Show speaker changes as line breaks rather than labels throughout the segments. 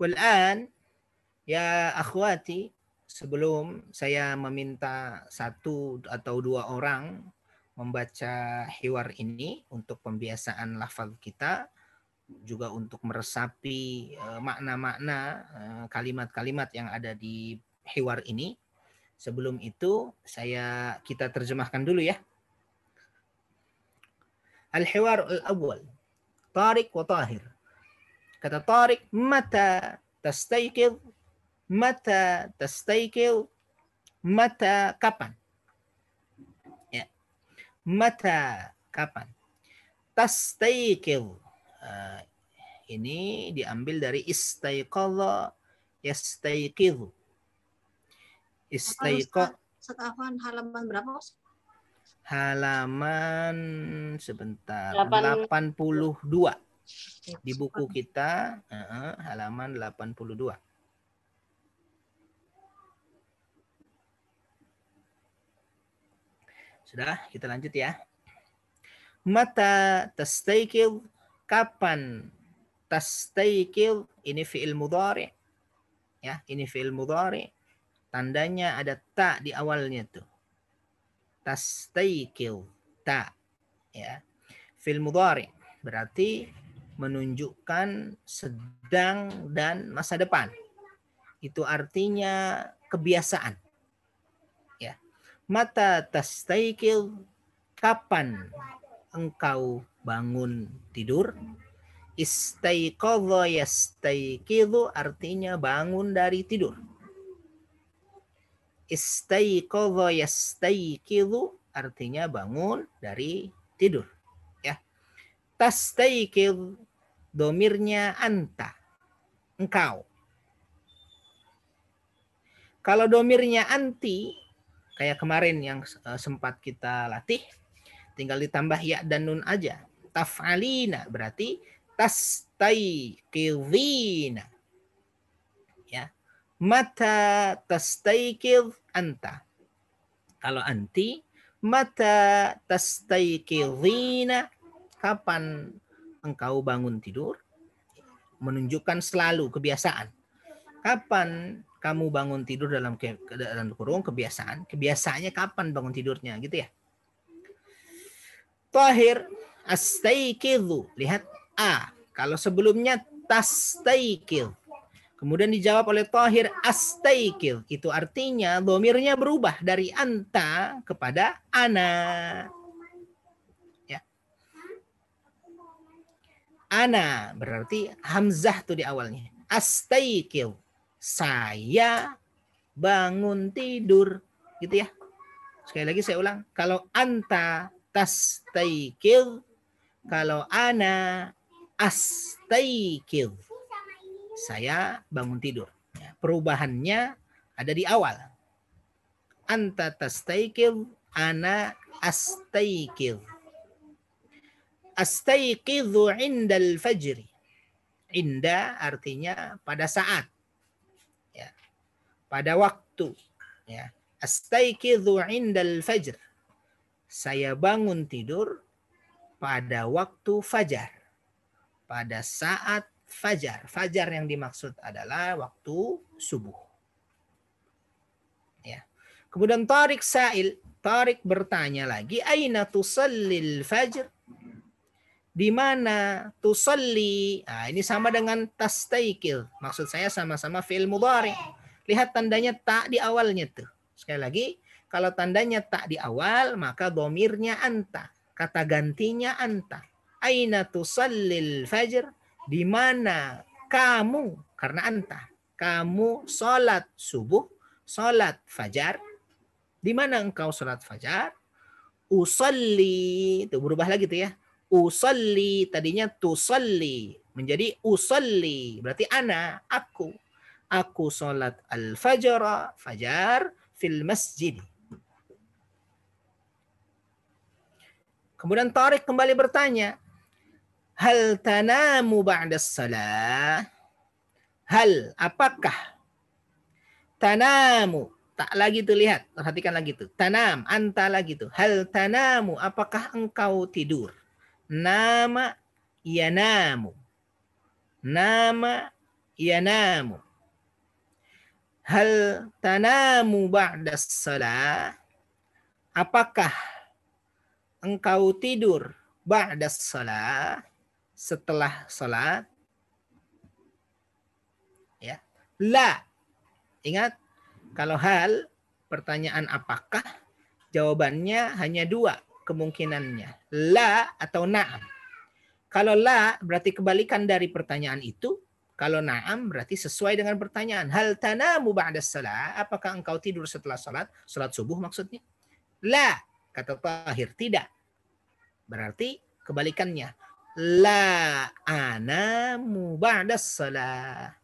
Wal'an ya akhwati sebelum saya meminta satu atau dua orang membaca hiwar ini untuk pembiasaan lafal kita juga untuk meresapi e, makna-makna e, kalimat-kalimat yang ada di hiwar ini. Sebelum itu saya kita terjemahkan dulu ya. Al-hiwar al-awwal. Tariq wa Tahir. Kata Tariq, mata tastaikil, mata tastaikil, mata kapan? Ya. Mata kapan? Tastaikil. Uh, eh, ini diambil dari istaiqadha yastaiqidhu. Istaiqadha.
Setahun halaman berapa,
halaman sebentar 82 di buku kita uh, halaman 82. Sudah, kita lanjut ya. Mata tastaikil kapan tastaikil ini fi'il mudhari. Ya, ini fi'il mudhari. Tandanya ada ta di awalnya tuh. Tastaikil ta ya. Fi'il mudhari berarti menunjukkan sedang dan masa depan. Itu artinya kebiasaan. Ya. Mata tastaikil kapan engkau bangun tidur? Istaiqadha yastaiqidhu artinya bangun dari tidur. Istaiqadha yastaiqidhu artinya bangun dari tidur. Ya. Tastaikil domirnya anta, engkau. Kalau domirnya anti, kayak kemarin yang eh, sempat kita latih, tinggal ditambah ya dan nun aja. Taf'alina berarti tas kilvina Ya. Mata tas kil anta. Kalau anti, mata tas kilvina kapan engkau bangun tidur, menunjukkan selalu kebiasaan. Kapan kamu bangun tidur dalam ke, kurung kebiasaan, kebiasaannya kapan bangun tidurnya gitu ya. Tahir astaikidhu. Lihat A. Kalau sebelumnya tastaikil. Kemudian dijawab oleh Tahir astaikil. Itu artinya domirnya berubah dari anta kepada anak. Ana berarti hamzah tuh di awalnya. Astaikil. Saya bangun tidur gitu ya. Sekali lagi saya ulang, kalau anta tastaikil, kalau ana astaikil. Saya bangun tidur. Ya, perubahannya ada di awal. Anta tastaikil, ana astaikil astaiqidhu indal fajri. Inda artinya pada saat. Ya. Pada waktu. Ya. Astaiqidhu indal fajr. Saya bangun tidur pada waktu fajar. Pada saat fajar. Fajar yang dimaksud adalah waktu subuh. Ya. Kemudian Tarik Sa'il, Tarik bertanya lagi, "Aina tusallil fajr?" di mana, tusalli. Nah, ini sama dengan tastaikil. Maksud saya sama-sama fi'il mudhari. Lihat tandanya tak di awalnya tuh. Sekali lagi, kalau tandanya tak di awal, maka domirnya anta. Kata gantinya anta. Aina tusallil fajr? Di mana kamu? Karena anta. Kamu sholat subuh, sholat fajar. Di mana engkau sholat fajar? Usalli. Itu berubah lagi tuh ya usalli tadinya tusalli menjadi usalli berarti ana aku aku salat al fajar fajar fil masjid Kemudian Tariq kembali bertanya, hal tanamu ba'da salah? Hal apakah tanamu tak lagi tuh lihat perhatikan lagi tuh tanam anta lagi tuh hal tanamu apakah engkau tidur Nama yanamu. Nama yanamu. Hal tanamu ba'da salah? Apakah engkau tidur ba'da salah? Setelah salat? Ya. La. Ingat, kalau hal pertanyaan apakah jawabannya hanya dua kemungkinannya. La atau na'am. Kalau la berarti kebalikan dari pertanyaan itu. Kalau na'am berarti sesuai dengan pertanyaan. Hal tanamu ba'da salat? Apakah engkau tidur setelah salat? Salat subuh maksudnya? La. Kata Tahir. Tidak. Berarti kebalikannya. La anamu ba'da salat.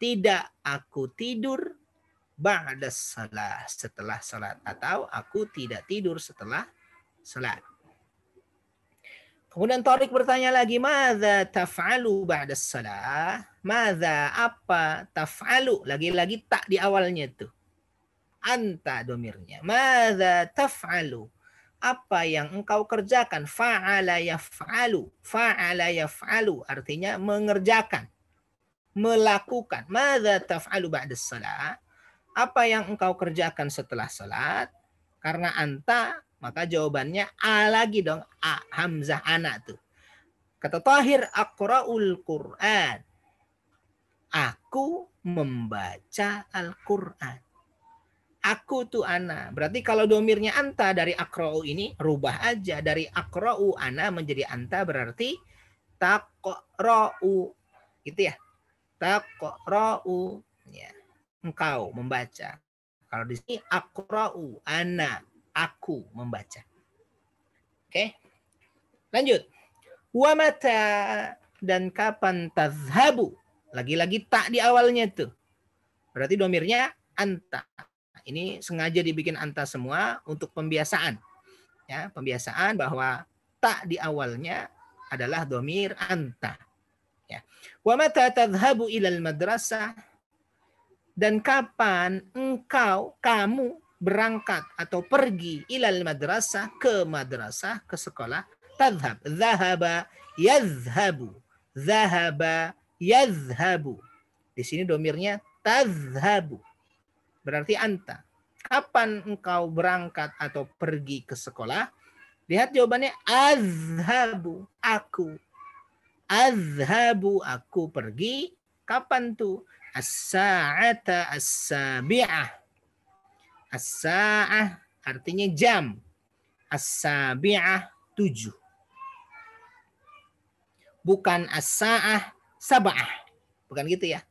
Tidak aku tidur ba'da salat. Setelah salat. Atau aku tidak tidur setelah salat. Kemudian Torik bertanya lagi, "Madza taf'alu ba'da salat. Madza apa taf'alu? Lagi-lagi tak di awalnya tuh. Anta domirnya. Madza taf'alu? Apa yang engkau kerjakan? Fa'ala yaf'alu. Fa'ala yaf'alu artinya mengerjakan, melakukan. Madza taf'alu ba'da salat Apa yang engkau kerjakan setelah salat? Karena anta maka jawabannya A lagi dong. A hamzah ana tuh. Kata Tahir akra'ul Qur'an. Aku membaca Al-Qur'an. Aku tuh ana. Berarti kalau domirnya anta dari akra'u ini rubah aja dari akra'u ana menjadi anta berarti takra'u. Gitu ya. Takra'u ya. Engkau membaca. Kalau di sini akra'u ana aku membaca. Oke. Lanjut. Wa mata dan kapan tazhabu? Lagi-lagi tak di awalnya tuh. Berarti domirnya anta. Ini sengaja dibikin anta semua untuk pembiasaan. Ya, pembiasaan bahwa tak di awalnya adalah domir anta. Ya. Wa mata tadhhabu ilal madrasah? Dan kapan engkau, kamu berangkat atau pergi ilal madrasah ke madrasah ke sekolah tadhab zahaba yadhhabu zahaba yadhhabu di sini domirnya tadhhabu berarti anta kapan engkau berangkat atau pergi ke sekolah lihat jawabannya azhabu aku azhabu aku pergi kapan tuh as-sa'ata as-sabi'ah As-sa'ah artinya jam. As-sabi'ah tujuh. Bukan as-sa'ah sab'ah. Bukan gitu ya.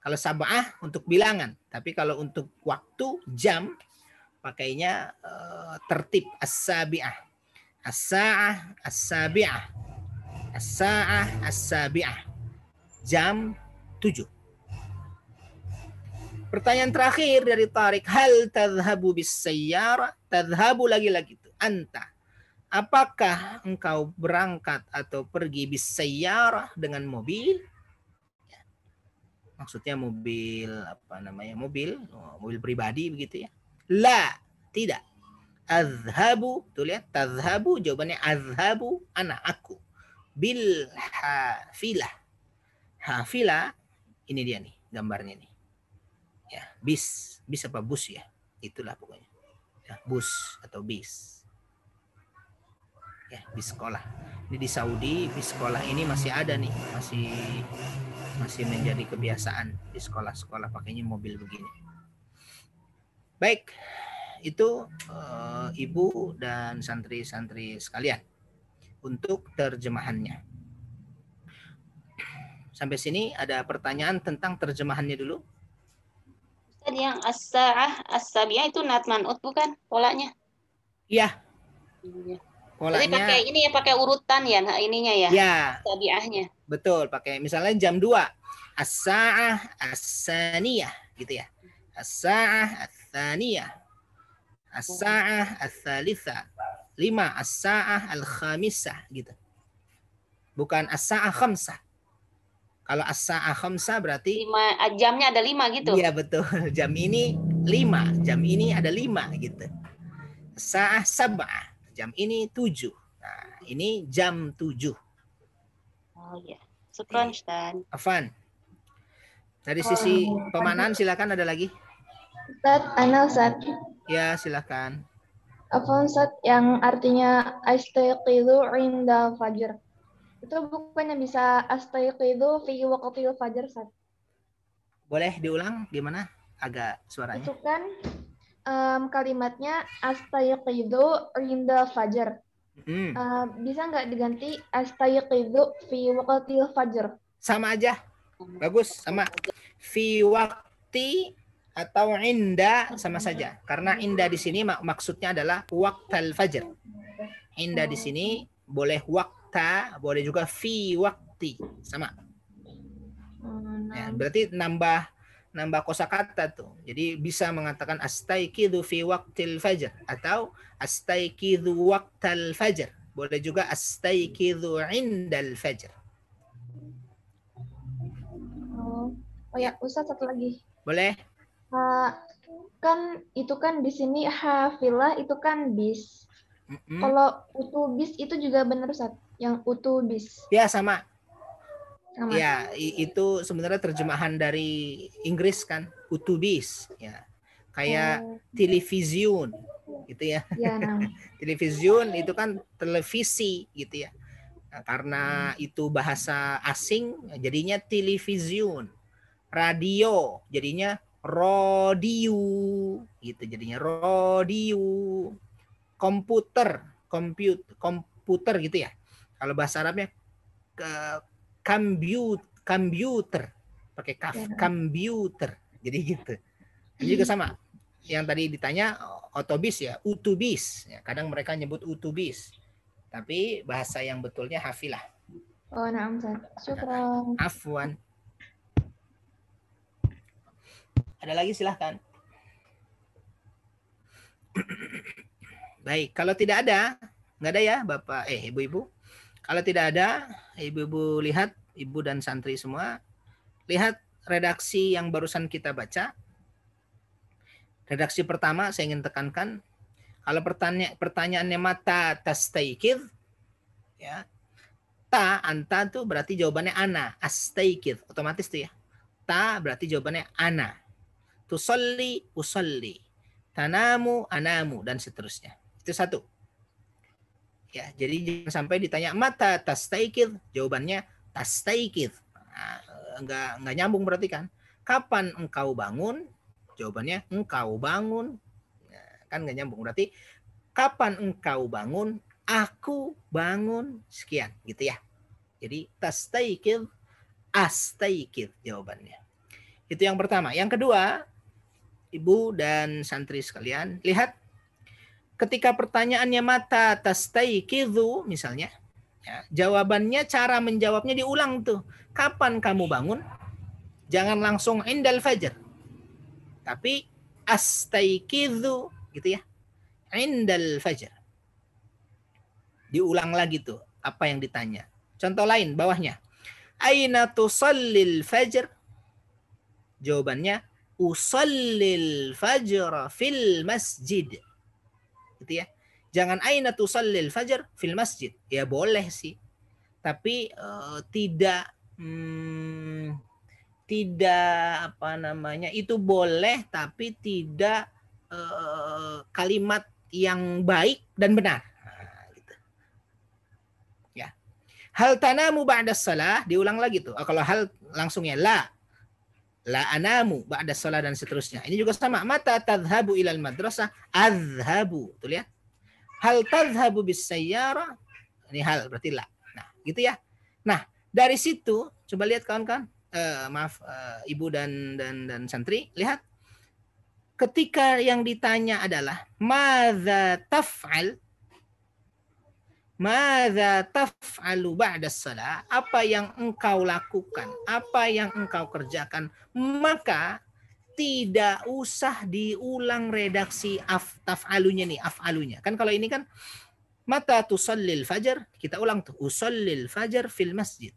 Kalau sab'ah untuk bilangan. Tapi kalau untuk waktu jam pakainya uh, tertib as-sabi'ah. As-sa'ah as-sabi'ah. As-sa'ah as-sabi'ah. Jam tujuh. Pertanyaan terakhir dari Tarik, hal tadhabu bis sayyara? Tadhabu lagi-lagi itu anta. Apakah engkau berangkat atau pergi bis sayyara dengan mobil? Ya. Maksudnya mobil apa namanya? Mobil, oh, mobil pribadi begitu ya. La, tidak. Azhabu, tuh lihat tadhabu jawabannya azhabu anak aku. Bil hafilah. Hafilah ini dia nih gambarnya nih bis bis apa bus ya itulah pokoknya ya, bus atau bis ya bis sekolah ini di Saudi bis sekolah ini masih ada nih masih masih menjadi kebiasaan di sekolah-sekolah pakainya mobil begini baik itu e, ibu dan santri-santri sekalian untuk terjemahannya sampai sini ada pertanyaan tentang terjemahannya dulu
Tadi yang as-sa'ah, as-sabiah itu nat man'ut bukan polanya? Iya. iya.
Polanya. Jadi pakai
ini ya pakai urutan ya ininya ya. Iya. Sabiahnya.
Betul, pakai misalnya jam 2. As-sa'ah, as-saniyah gitu ya. As-sa'ah, as-saniyah. As-sa'ah, as Lima, as-sa'ah, al-khamisah gitu. Bukan as-sa'ah khamsah. Kalau asa khamsa berarti lima, eh, jamnya ada lima gitu. Iya betul. Jam ini lima, jam ini ada lima gitu. Sa'ah sab'ah, jam ini tujuh. Nah, ini jam tujuh. Oh iya. Syukron, iya. Ustaz. Afan. Dari oh, sisi oh, silakan ada lagi.
Ustaz, ana Ustaz.
Ya, silakan.
Apa Ustaz yang artinya astaiqidu inda fajr? Itu bukannya bisa astayqidu fi waqtil fajar, saat
Boleh diulang gimana? Agak suaranya. Itu
kan um, kalimatnya itu rinda fajar. Hmm. Uh, bisa nggak diganti astayqidu fi waqtil fajar? Sama aja.
Bagus, sama. Fi waqti atau inda sama saja. Karena inda di sini mak maksudnya adalah waktu fajar. Inda di sini boleh wak wakta, boleh juga fi waktu sama. Oh, ya, berarti nambah nambah kosakata tuh. Jadi bisa mengatakan astaikidu fi waqtil fajr atau astaikidu waqtal fajr. Boleh juga astaikidu indal fajr.
Oh, oh ya, usah satu lagi. Boleh. Uh, kan itu kan di sini hafilah itu kan bis. Mm -hmm. Kalau utubis itu juga benar Ustaz yang utubis
bis. Ya sama. sama. Ya itu sebenarnya terjemahan dari Inggris kan utubis Ya kayak oh. televisiun gitu ya. ya nah. televisiun itu kan televisi gitu ya. Nah, karena hmm. itu bahasa asing jadinya televisiun. Radio jadinya rodiu gitu jadinya rodiu. Komputer, komputer, komputer gitu ya kalau bahasa Arabnya ke computer computer pakai kaf ya. computer jadi gitu ini juga sama yang tadi ditanya otobis ya utubis ya, kadang mereka nyebut utubis tapi bahasa yang betulnya hafilah
oh naam syukran nah,
afwan ada lagi silahkan baik kalau tidak ada nggak ada ya bapak eh ibu-ibu kalau tidak ada, ibu-ibu lihat, ibu dan santri semua, lihat redaksi yang barusan kita baca. Redaksi pertama saya ingin tekankan, kalau pertanya pertanyaannya mata tas taikir, ya, ta anta itu berarti jawabannya ana, as taikir otomatis tuh ya. Ta berarti jawabannya ana. Tusolli, usolli. Tanamu, anamu, dan seterusnya. Itu satu. Ya, jadi jangan sampai ditanya mata tas taikir jawabannya tas Nah, enggak eh, enggak nyambung berarti kan. Kapan engkau bangun? Jawabannya engkau bangun. Nah, kan enggak nyambung berarti kapan engkau bangun? Aku bangun sekian gitu ya. Jadi tas taikir as taikir jawabannya. Itu yang pertama. Yang kedua, ibu dan santri sekalian, lihat ketika pertanyaannya mata tastaiqidzu misalnya, ya, jawabannya cara menjawabnya diulang tuh. Kapan kamu bangun? Jangan langsung indal fajar, Tapi astaiqidzu gitu ya. Indal fajar. Diulang lagi tuh apa yang ditanya. Contoh lain bawahnya. Aina tusallil fajar, Jawabannya usallil fajar fil masjid gitu ya. Jangan aina tusallil fajar fil masjid. Ya boleh sih. Tapi uh, tidak hmm, tidak apa namanya itu boleh tapi tidak uh, kalimat yang baik dan benar nah, gitu. ya hal tanamu ba'da salah diulang lagi tuh kalau hal langsungnya la la anamu ba'da sholat dan seterusnya. Ini juga sama. Mata tadhabu ilal madrasah adhabu. Tuh lihat. Ya? Hal tadhabu bis sayyara. Ini hal berarti la. Nah, gitu ya. Nah, dari situ coba lihat kawan-kawan. Uh, maaf uh, ibu dan dan dan santri, lihat. Ketika yang ditanya adalah madza taf'al Mada taf'alu ba'da salah. Apa yang engkau lakukan. Apa yang engkau kerjakan. Maka tidak usah diulang redaksi af, taf'alunya nih. Af'alunya. Kan kalau ini kan. Mata tusallil fajar. Kita ulang tuh. Usallil fajar fil masjid.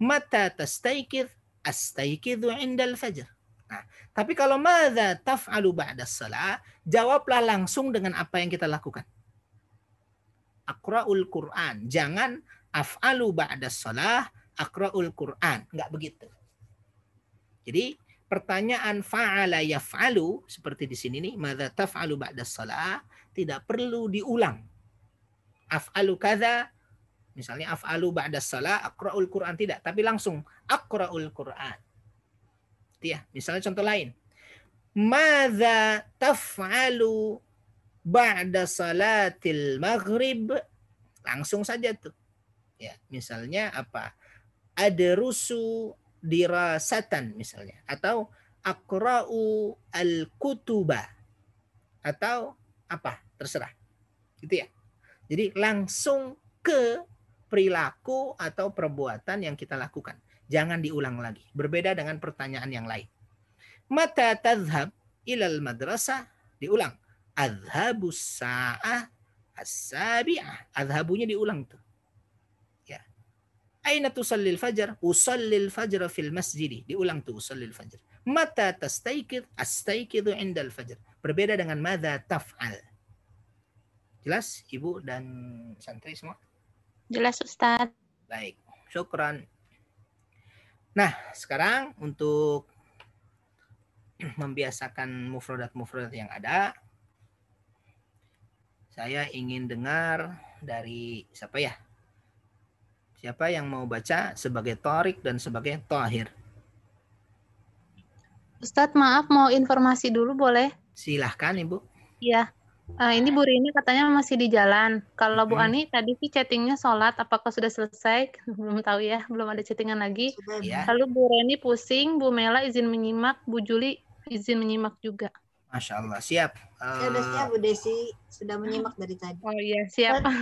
Mata tastaikid. Astaikidu indal fajar. Nah, tapi kalau mada taf'alu ba'da salah. Jawablah langsung dengan apa yang kita lakukan akraul Quran. Jangan af'alu ba'da shalah akraul Quran. Enggak begitu. Jadi pertanyaan fa'ala yaf'alu seperti di sini nih madza taf'alu ba'da shalah tidak perlu diulang. Af'alu kaza misalnya af'alu ba'da shalah akraul Quran tidak, tapi langsung akraul Quran. Ya, misalnya contoh lain. Madza taf'alu ba'da salatil maghrib langsung saja tuh. Ya, misalnya apa? Adrusu dirasatan misalnya atau akra'u al-kutuba atau apa? Terserah. Gitu ya. Jadi langsung ke perilaku atau perbuatan yang kita lakukan. Jangan diulang lagi. Berbeda dengan pertanyaan yang lain. Mata tazhab ilal madrasah diulang Adhabu sa'ah as-sabi'ah. Adhabunya diulang tuh. Ya. Aina tusallil fajar? Usallil fajar fil masjid. Diulang tuh usallil fajar. Mata tastaikid? Astaikidu indal fajar. Berbeda dengan mada taf'al. Jelas Ibu dan santri semua?
Jelas Ustaz.
Baik. Syukran. Nah, sekarang untuk membiasakan mufradat mufradat yang ada, saya ingin dengar dari siapa ya? Siapa yang mau baca sebagai torik dan sebagai tohir?
Ustadz maaf mau informasi dulu boleh?
Silahkan Ibu.
Iya. Uh, ini Bu Rini katanya masih di jalan. Kalau Bu Ani tadi sih chattingnya sholat, apakah sudah selesai? belum tahu ya, belum ada chattingan lagi. Ya. Lalu Bu Reni pusing, Bu Mela izin menyimak, Bu Juli izin menyimak juga.
Masya Allah, siap. Sudah sudah siap eh,
Bu Desi, sudah menyimak dari tadi. Oh iya, siap.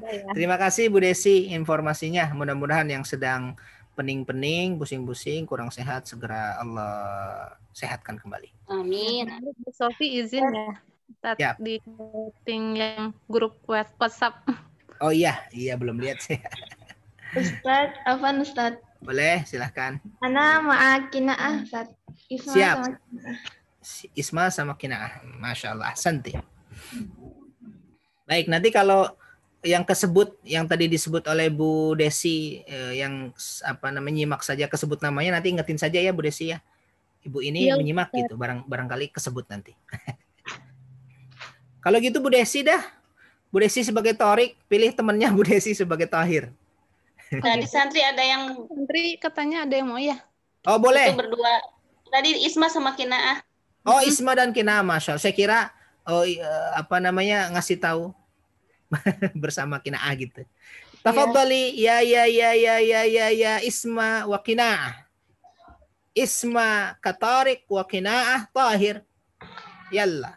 Ya. Terima kasih Bu Desi informasinya. Mudah-mudahan yang sedang pening-pening, pusing-pusing, kurang sehat, segera Allah sehatkan kembali.
Amin. Bu Sofi izin ya, ya. di meeting yang grup WhatsApp.
Oh iya, iya belum lihat sih.
Ustaz, apa Ustaz?
Boleh, silahkan.
Ana ma'akina ah, Ustaz. Siap. Sama
Isma sama Kinaah. Masya Allah. Santi. Baik, nanti kalau yang kesebut yang tadi disebut oleh Bu Desi eh, yang apa namanya nyimak saja kesebut namanya nanti ingetin saja ya Bu Desi ya. Ibu ini ya, menyimak gitu barang barangkali kesebut nanti. Kalau gitu Bu Desi dah. Bu Desi sebagai Torik, pilih temannya Bu Desi sebagai Tahir.
Tadi santri ada yang santri katanya ada yang mau ya. Oh, boleh. Itu berdua. Tadi Isma sama Kinaah.
Oh Isma dan Kina, masya Allah. Saya kira oh eh, apa namanya ngasih tahu bersama Kina ah gitu. Tafadhali ya ya ya ya ya ya ya Isma wa Kina. Isma katarik wa Kinaa ah, tahir. Yalla.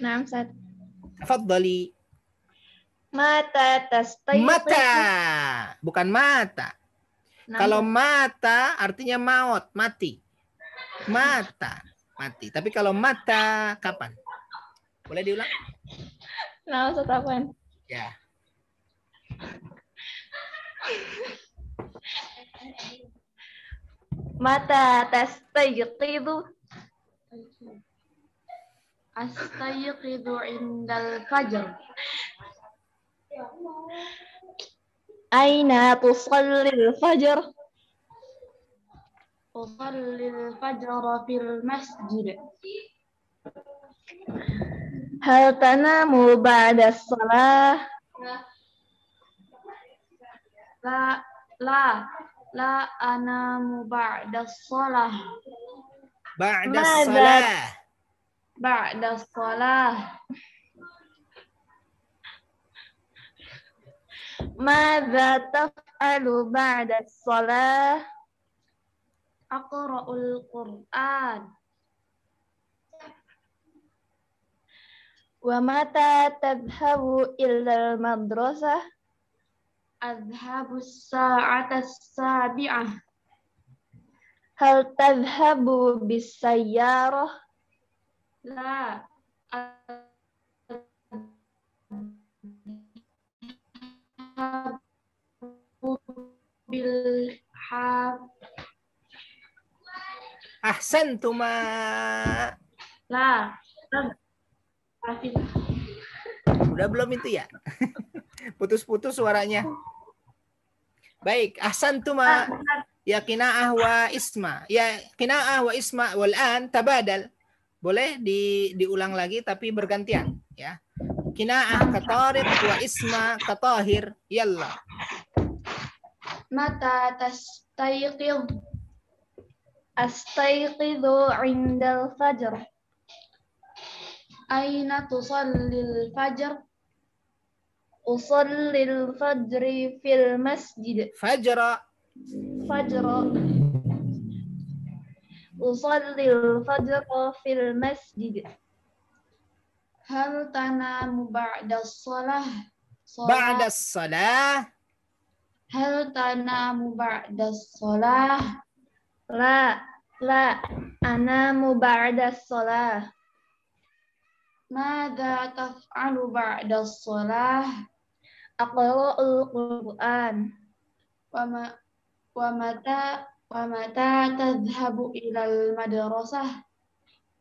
Naam Sat. Tafadhali. Mata tastayib. Mata, bukan mata. Nah. Kalau mata artinya maut, mati. Mata mati. Tapi kalau mata kapan?
Boleh diulang? Nah, usah kapan? Ya. Mata tastayiqidu Astayiqidu indal fajr Aina tusalli al-fajr Qul fil Hal tanam ba'das salah. La la la ana mubadas salah. Ba'das salah. Ba'das salah. Madza ta'f alu ba'das salah. Aqra'ul Qur'an. Wa mata tadhhabu illa madrasah Adhabu sa'ata sabi'ah. Hal tadhabu bisayar La. Adhabu bil hab Ahsan tuma. Lah.
Udah belum itu ya? Putus-putus suaranya. Baik, ahsan tuma ya, kina'ah wa isma. Ya, kina'ah wa isma wal an tabadal. Boleh di, diulang lagi tapi bergantian ya. Kina'ah katarib wa isma katahir. Yalla.
Mata tas tayqidh Astayqidhu indal fajr. Aina tusallil fajr? Usallil fajri fil masjid. Fajra. Fajra. Usallil fajra fil masjid. Hal tanamu ba'da salah? Ba'da
salah.
Hal tanamu ba'da salah? La la ana ba'da sholah. Mada taf'alu ba'da shalah? Aqra'ul Qur'an. Wa ma wa mata wa mata tazhabu ila madrasah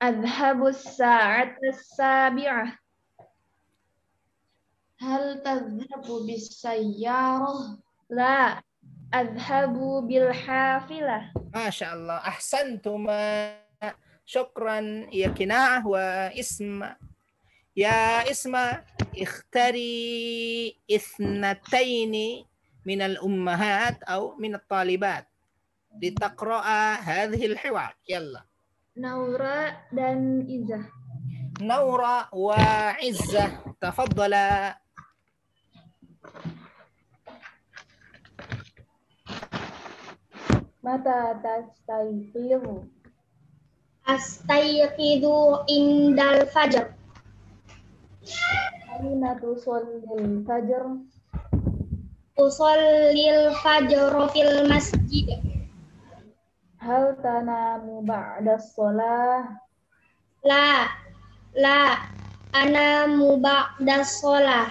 Adhabu sa'at sabiah Hal tazhabu bis La, أذهب بالحافلة
ما شاء الله أحسنتما شكرا يا كناعة واسم يا اسم اختري اثنتين من الأمهات أو من الطالبات لتقرأ هذه الحوار يلا
نورة dan Izzah نورة
وعزة تفضلا
Mata tastayfiru? Astayfiru indal fajar. Aina tusallil fajar? Tusallil fajr fil masjid. Hal tanamu ba'da sholah? La, la, anamu ba'da sholah.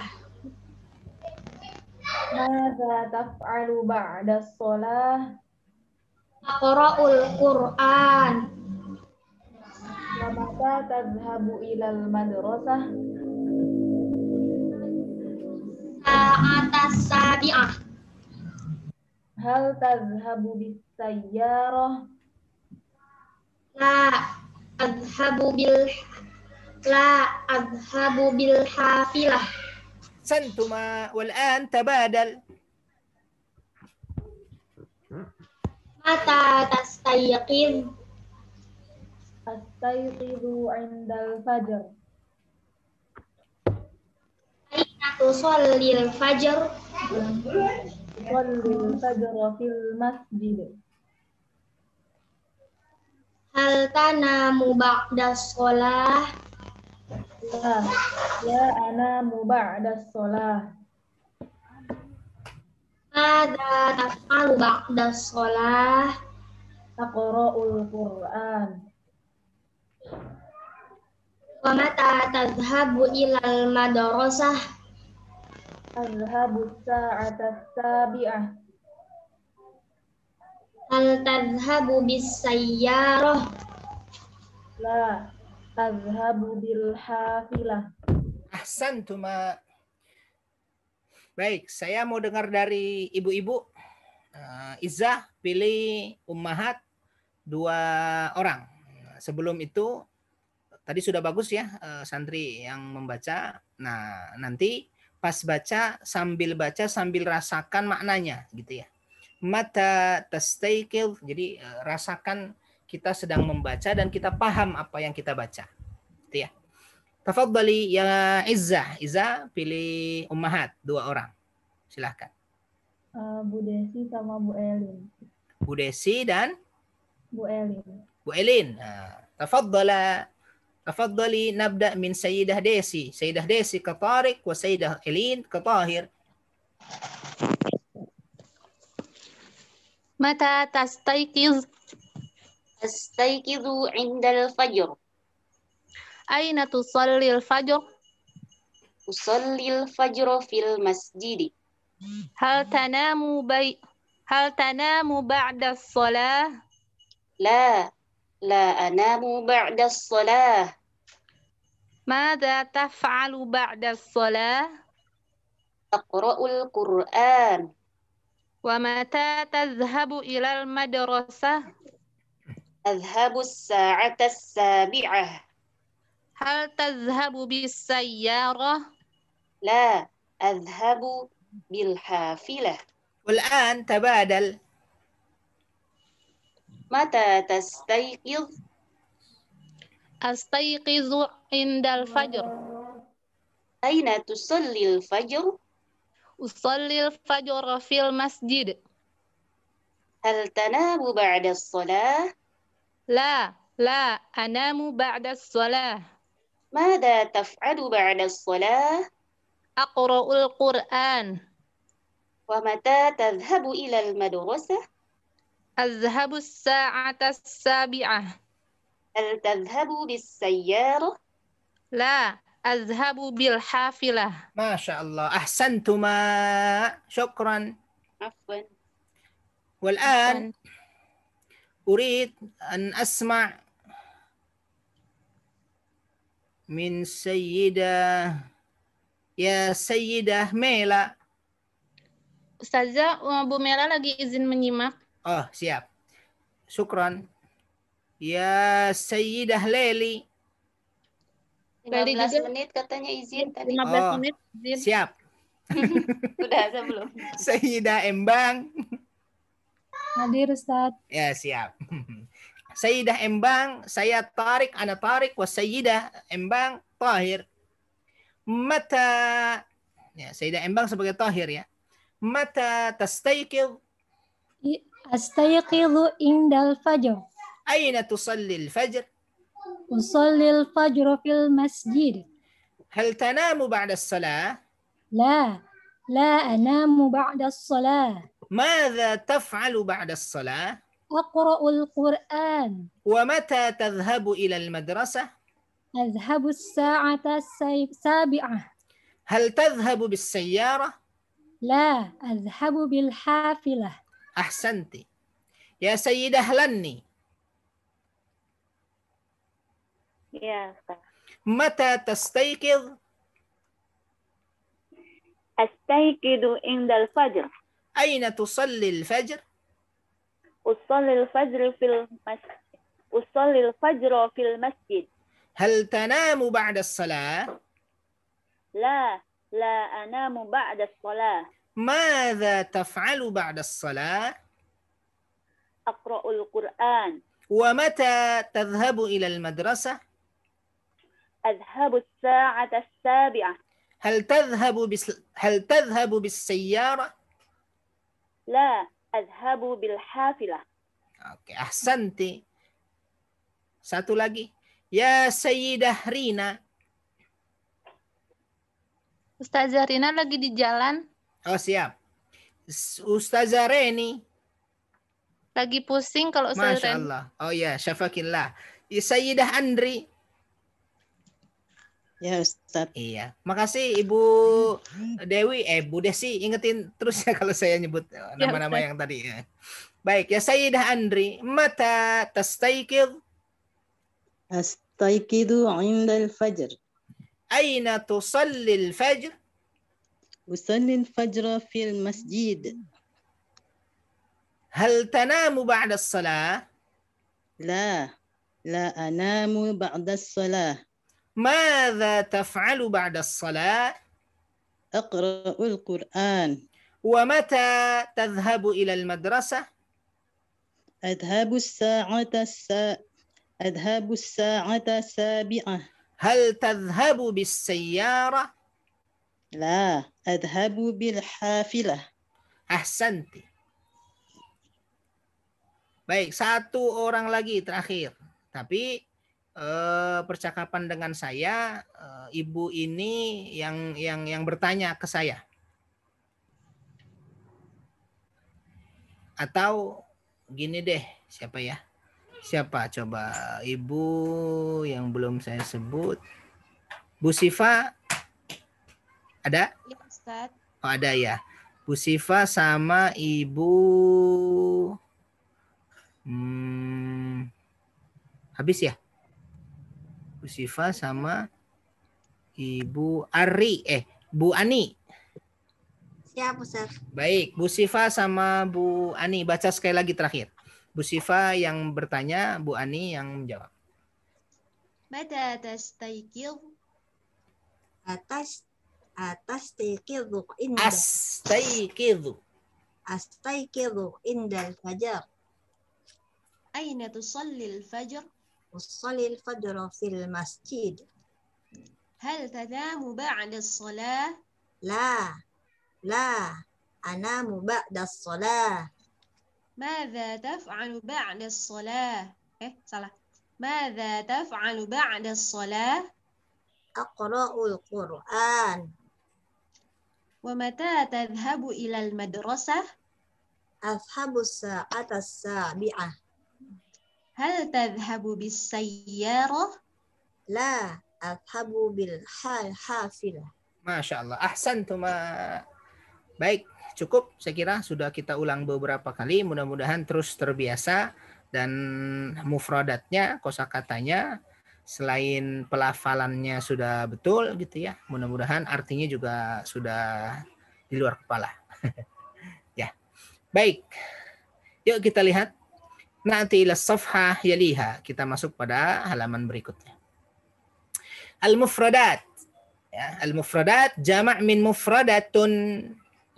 Mada taf'alu ba'da sholah? Aqra'ul Qur'an. Wa mata tadhhabu ilal madrasah? Atas sabi'ah. Hal tadhhabu bis sayyarah? La adhhabu bil la
adhhabu bil hafilah. Santuma wal an tabadal.
Mata tastayqidh? Astayqidhu 'indal fajr. Aina tusallil fajr? Tusallil fajr fil masjid. Hal tanamu ba'da sholah? ya, ya ana mu ba'da sholah. Mada taf'alu ba'da sholah? Taqra'ul Qur'an. Wa mata tadhhabu ilal madrasah? Tadhhabu sa'ata sabi'ah. Hal tadhhabu bis sayyarah? La, tadhhabu bil hafilah.
Ahsantum Baik, saya mau dengar dari ibu-ibu. Uh, Izzah pilih Ummahat dua orang. Sebelum itu tadi sudah bagus ya uh, santri yang membaca. Nah, nanti pas baca sambil baca sambil rasakan maknanya gitu ya. Mata tastaikil. Jadi uh, rasakan kita sedang membaca dan kita paham apa yang kita baca. Gitu ya. Tafadhali ya Izzah. Izzah pilih Ummahat, dua orang. Silahkan.
Uh, Bu Desi sama Bu Elin.
Bu Desi dan? Bu Elin. Bu Elin. Nah, tafaddala. nabda min Sayyidah Desi. Sayyidah Desi ke Tariq wa Sayyidah Elin ke Tahir.
Mata tastaikiz? Tastaikizu indal fajr. Aina tusallil fajr? Usallil fajr fil masjid. Hal tanamu bay Hal tanamu ba'da salah? La, la anamu ba'da salah. Mada taf'alu ماذا تفعل بعد الصلاة؟ أقرأ القرآن. ومتى تذهب إلى المدرسة؟ أذهب الساعة السابعة. هل تذهب بالسيارة؟ لا أذهب بالحافلة والآن تبادل متى تستيقظ؟ أستيقظ عند الفجر أين تصلي الفجر؟ أصلي الفجر في المسجد هل تنام بعد الصلاة؟ لا لا أنام بعد الصلاة ماذا تفعل بعد الصلاة؟ أقرأ القرآن ومتى تذهب إلى المدرسة؟ أذهب الساعة السابعة هل تذهب بالسيارة؟ لا أذهب بالحافلة
ما شاء الله أحسنتما شكرا عفوا والآن أريد أن أسمع min sayyidah ya sayyidah Mela
Ustazah uh, Bu Mela lagi izin menyimak
oh siap syukron ya sayyidah Leli 15
menit katanya izin tadi 15 oh, menit izin. siap Udah ada belum?
Sayyidah Embang. Hadir Ustaz. Ya, siap. Sayyidah Embang, saya Tarik, ana Tarik, wa Sayyidah Embang, Tahir. Mata, ya, Sayyidah Embang sebagai Tahir ya. Mata
tastayqil. Astayqilu indal fajr. Aina tusalli al-fajr? Usalli al-fajr fil masjid. Hal tanamu ba'da as-salah? La, la anamu ba'da
as-salah. ماذا تفعل بعد الصلاة؟ أقرأ القرآن ومتى تذهب إلى المدرسة؟ أذهب الساعة السابعة هل تذهب بالسيارة؟ لا أذهب بالحافلة أحسنت يا سيدة هلني يا متى تستيقظ؟ أستيقظ عند الفجر أين تصلي الفجر؟ أصلي الفجر في المسجد أصلي الفجر في المسجد هل تنام بعد الصلاة؟
لا لا أنام بعد الصلاة
ماذا تفعل بعد الصلاة؟
أقرأ القرآن
ومتى تذهب إلى المدرسة؟ أذهب الساعة السابعة هل تذهب بس... هل تذهب بالسيارة؟
لا Adhabu bil hafilah.
Oke, ahsanti. Satu lagi. Ya Sayyidah Rina.
Ustazah Rina lagi di jalan. Oh, siap. Ustazah Reni. Lagi pusing kalau Ustazah Masya Allah.
Oh ya, syafakillah. Ya, Sayyidah Andri. Ya Ustaz. Iya. Makasih Ibu Dewi, eh Bu Desi, ingetin terus ya kalau saya nyebut eh, ya, nama-nama yang tadi ya. Baik, ya Sayyidah Andri, mata tastaikil. Astaikidu 'inda al-fajr. Aina tusalli al-fajr? Usalli al-fajr fi al-masjid. Hal tanamu بعد الصلاة؟ La. لا أنام بعد الصلاة ماذا تفعل بعد الصلاة؟ أقرأ القرآن ومتى تذهب إلى المدرسة؟ أذهب الساعة السا... أذهب الساعة السابعة هل تذهب بالسيارة؟ لا أذهب بالحافلة أحسنت Baik, satu orang lagi terakhir. Tapi Eh, percakapan dengan saya eh, ibu ini yang yang yang bertanya ke saya atau gini deh siapa ya siapa coba ibu yang belum saya sebut Bu Siva ada ya, Ustaz. oh ada ya Bu Siva sama ibu hmm, habis ya Bu Siva sama Ibu Ari eh Bu Ani. Siap, Bu Sir. Baik, Bu Siva sama Bu Ani baca sekali lagi terakhir. Bu Siva yang bertanya, Bu Ani yang menjawab.
atas taikil. Atas atas taykidhu inda astaykidhu astaykidhu inda indah fajar Aina tusalli fajar. وصلي الفجر في المسجد هل تنام بعد الصلاة؟ لا لا أنام بعد الصلاة ماذا تفعل بعد الصلاة؟ إيه صلاة ماذا تفعل بعد الصلاة؟ أقرأ القرآن ومتى تذهب إلى المدرسة؟ أذهب الساعة السابعة Hal tadhabu bis sayyarah? La, adhabu bil hal hafilah.
Masya Allah. Ahsan tuma. Baik, cukup. Saya kira sudah kita ulang beberapa kali. Mudah-mudahan terus terbiasa dan mufradatnya, kosakatanya selain pelafalannya sudah betul gitu ya. Mudah-mudahan artinya juga sudah di luar kepala. ya. Baik. Yuk kita lihat Nanti ila safhah yaliha. Kita masuk pada halaman berikutnya. Al-mufradat. Ya, al-mufradat jama' min mufradatun.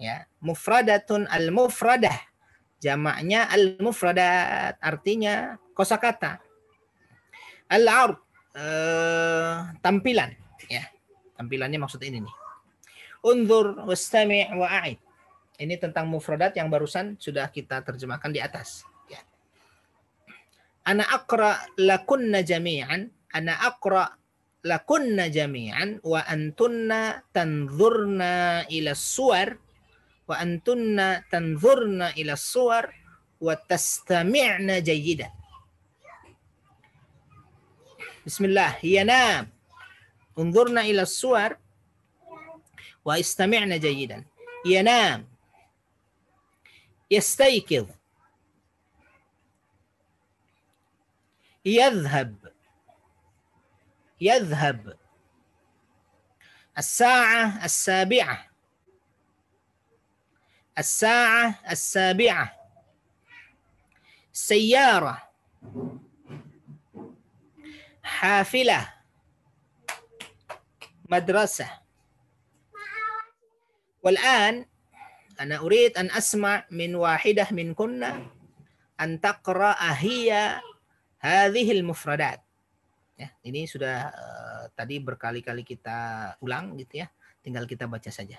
Ya, mufradatun al-mufradah. Jamaknya al-mufradat. Artinya kosakata. Al-ard. Uh, eh, tampilan. Ya, tampilannya maksud ini nih. Undur, wastami' wa'a'id. Ini tentang mufradat yang barusan sudah kita terjemahkan di atas ana akra lakunna jami'an ana akra lakunna jami'an wa antunna tanzurna ila suwar wa antunna tanzurna ila suwar wa tastami'na jayyidan Bismillah yanam انظرنا إلى الصور واستمعنا جيدا ينام يستيقظ يذهب يذهب الساعة السابعة الساعة السابعة سيارة حافلة مدرسة والآن أنا أريد أن أسمع من واحدة منكن أن تقرأ هي hadhil mufradat. Ya, ini sudah uh, tadi berkali-kali kita ulang gitu ya. Tinggal kita baca saja.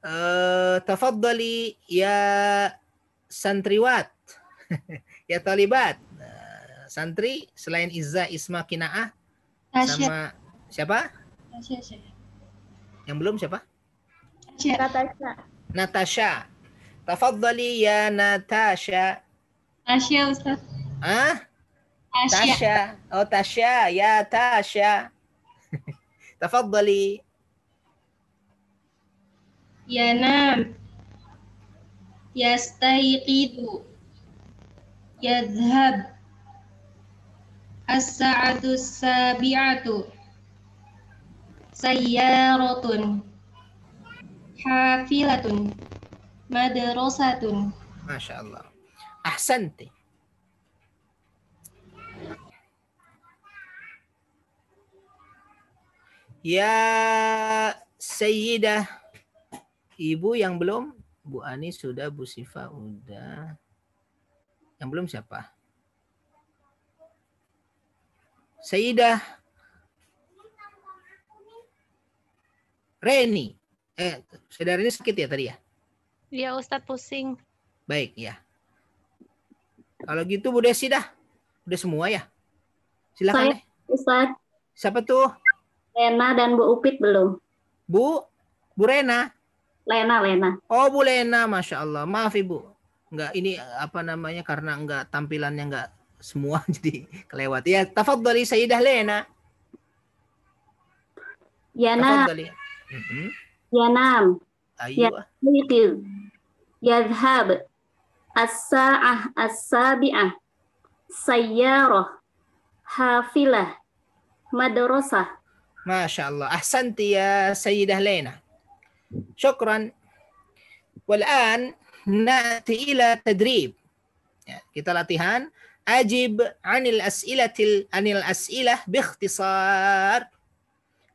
Uh, tafaddali ya santriwat. ya talibat. Uh, santri selain Izza, Isma, Kinaah
sama
siapa? Yang belum siapa?
Natasha.
Natasha. Tafaddali ya Natasha. Asya Ustaz. Ah? Tasha. Oh, Tasha. Ya, Tasha. Tafadhali.
Ya, Nam. ya ya zhab, As-sa'atu sabi'atu. Sayyaratun. Hafilatun. madrosatun. Masya Allah. Ahsanti.
Ya Sayyidah. Ibu yang belum? Bu Ani sudah, Bu Siva udah. Yang belum siapa? Sayyidah. Reni. Eh, saudara ini sakit ya tadi ya?
Iya, Ustadz pusing.
Baik, ya. Kalau gitu Bu Desi dah. Udah semua ya? Silakan Saya, Ustadz. Siapa tuh?
Lena dan Bu
Upit belum. Bu? Bu Rena? Lena, Lena. Oh, Bu Lena, Masya Allah. Maaf Ibu. nggak ini apa namanya, karena enggak tampilannya nggak semua, jadi kelewat. Ya, tafadhali Sayyidah Lena. Yana. Yana. Mm-hmm. Yanam. Aywa.
Yaqil. Yadhab. As-sa'ah as-sabi'ah. Sayyarah. Hafilah. Madrasah. Masya Allah. Ahsanti
ya Sayyidah Lena. Syukran. Wal'an na'ti ila tadrib. Ya, kita latihan. Ajib anil as'ilatil anil as'ilah bikhtisar.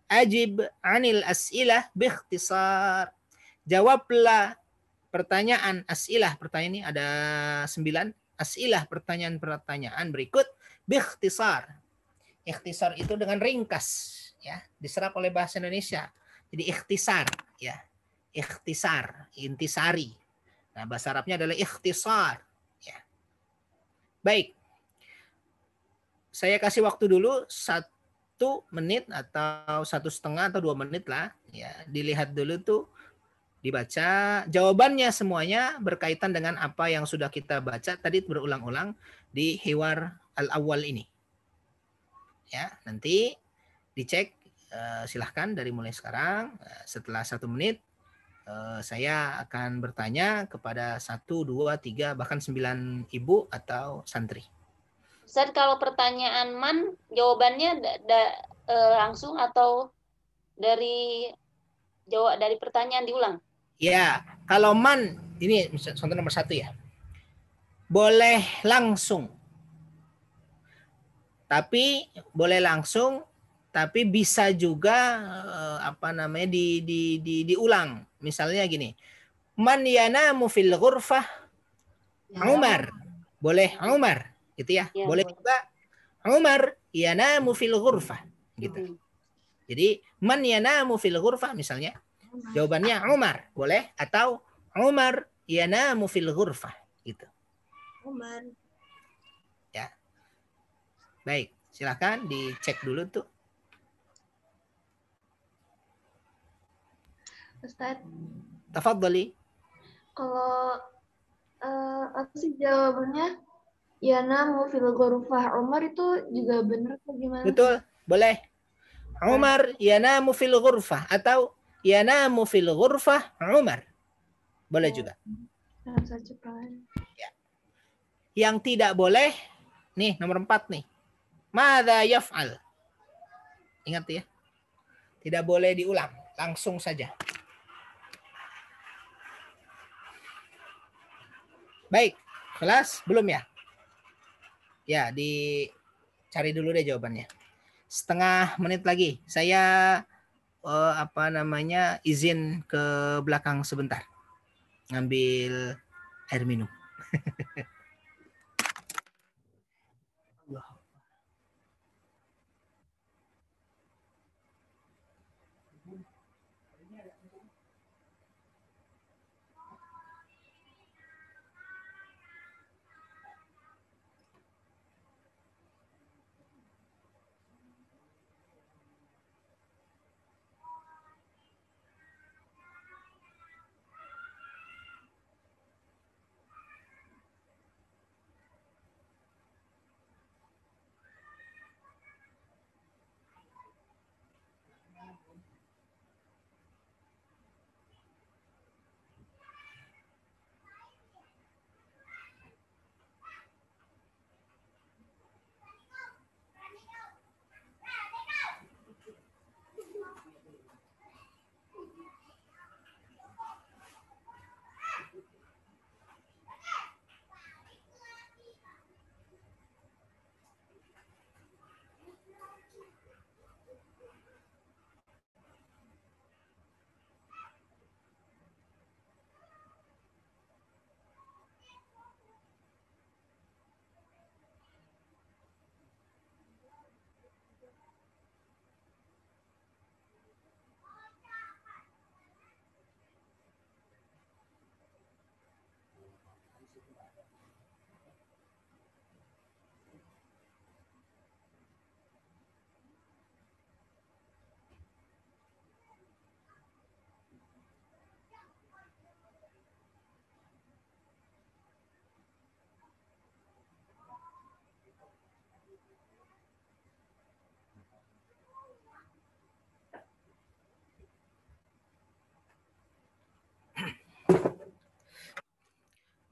Ajib anil as'ilah bikhtisar. Jawablah pertanyaan as'ilah. Pertanyaan ini ada sembilan. As'ilah pertanyaan-pertanyaan berikut. Bikhtisar. Ikhtisar itu dengan ringkas ya diserap oleh bahasa Indonesia jadi ikhtisar ya ikhtisar intisari nah bahasa Arabnya adalah ikhtisar ya baik saya kasih waktu dulu satu menit atau satu setengah atau dua menit lah ya dilihat dulu tuh dibaca jawabannya semuanya berkaitan dengan apa yang sudah kita baca tadi berulang-ulang di hewar al awal ini ya nanti dicek eh, silahkan dari mulai sekarang eh, setelah satu menit eh, saya akan bertanya kepada satu dua tiga bahkan sembilan ibu atau santri.
Ustaz kalau pertanyaan man jawabannya da, da, e, langsung atau dari jawab dari pertanyaan diulang?
Ya kalau man ini contoh nomor satu ya boleh langsung tapi boleh langsung tapi bisa juga eh, apa namanya di, di, di, diulang. Misalnya gini, man yanamu fil ghurfah ya. Umar. Boleh Umar, gitu ya. ya boleh juga Umar yanamu fil ghurfah, gitu. Jadi man yanamu fil ghurfah misalnya. Jawabannya Umar, boleh atau Umar yanamu fil ghurfah, gitu.
Umar. Ya.
Baik, silahkan dicek dulu tuh. Ustaz. Tafadhali.
Kalau uh, apa sih jawabannya? Ya namu fil ghurfah Umar itu juga benar atau gimana? Betul,
boleh. Umar yanamu fil ghurfah atau yanamu fil ghurfah Umar. Boleh juga. Ya. Yang tidak boleh nih nomor empat nih. Mada yaf'al. Ingat ya. Tidak boleh diulang, langsung saja. Baik, kelas belum ya? Ya, dicari dulu deh jawabannya. Setengah menit lagi. Saya eh, apa namanya izin ke belakang sebentar. Ngambil air minum.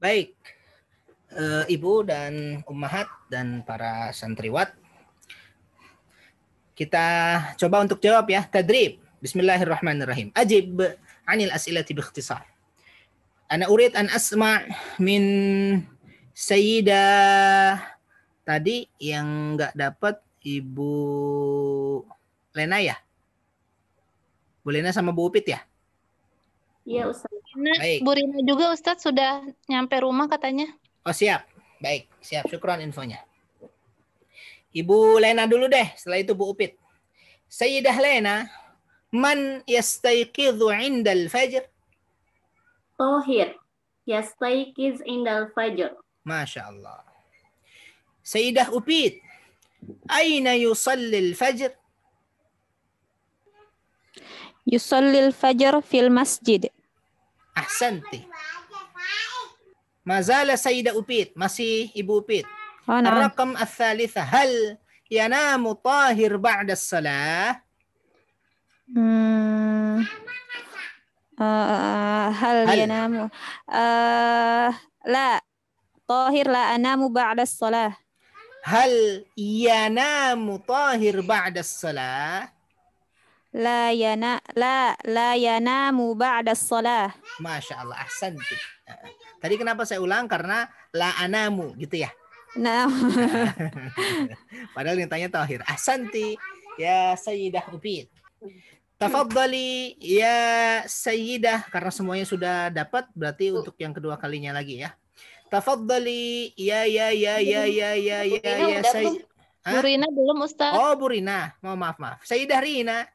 Baik, eh, Ibu dan Ummahat dan para santriwat, kita coba untuk jawab ya. Tadrib, Bismillahirrahmanirrahim. Ajib anil as'ilati bikhtisar. Ana urid an asma' min Sayyida tadi yang nggak dapat Ibu Lena ya? Bu Lena sama Bu Upit ya?
Iya Ustaz. Rina, Baik. Bu Rina juga Ustadz sudah nyampe rumah katanya. Oh siap. Baik,
siap. Syukron infonya. Ibu Lena dulu deh, setelah itu Bu Upit. Sayyidah Lena, man yastaiqidhu indal fajr? Tohir, yastaiqiz indal fajr. Masya Allah. Sayyidah Upit, aina yusallil fajr?
Yusallil fajr fil masjid. Ahsanti.
Mazala Sayyida Upit. Masih Ibu Upit. Oh, no. Rakam al-thalitha. Hal yanamu tahir ba'da salah?
Hmm. Ah, ah, ah, hal, yanamu. la. Tahir la anamu ba'da salah. Hal
yanamu tahir ba'da salah? la yana la la mu ba'da shalah. Masya Allah, ahsanti. Eh, tadi kenapa saya ulang karena la anamu gitu ya. Nah. Padahal yang tanya Tauhir. Ahsanti ya Sayyidah Ubid. Tafadhali ya Sayyidah karena semuanya sudah dapat berarti untuk yang kedua kalinya lagi ya. Tafadhali ya ya ya ya ya ya ya ya Sayyidah. Burina belum Ustaz. Oh, Burina. Mohon maaf maaf. Sayyidah Rina.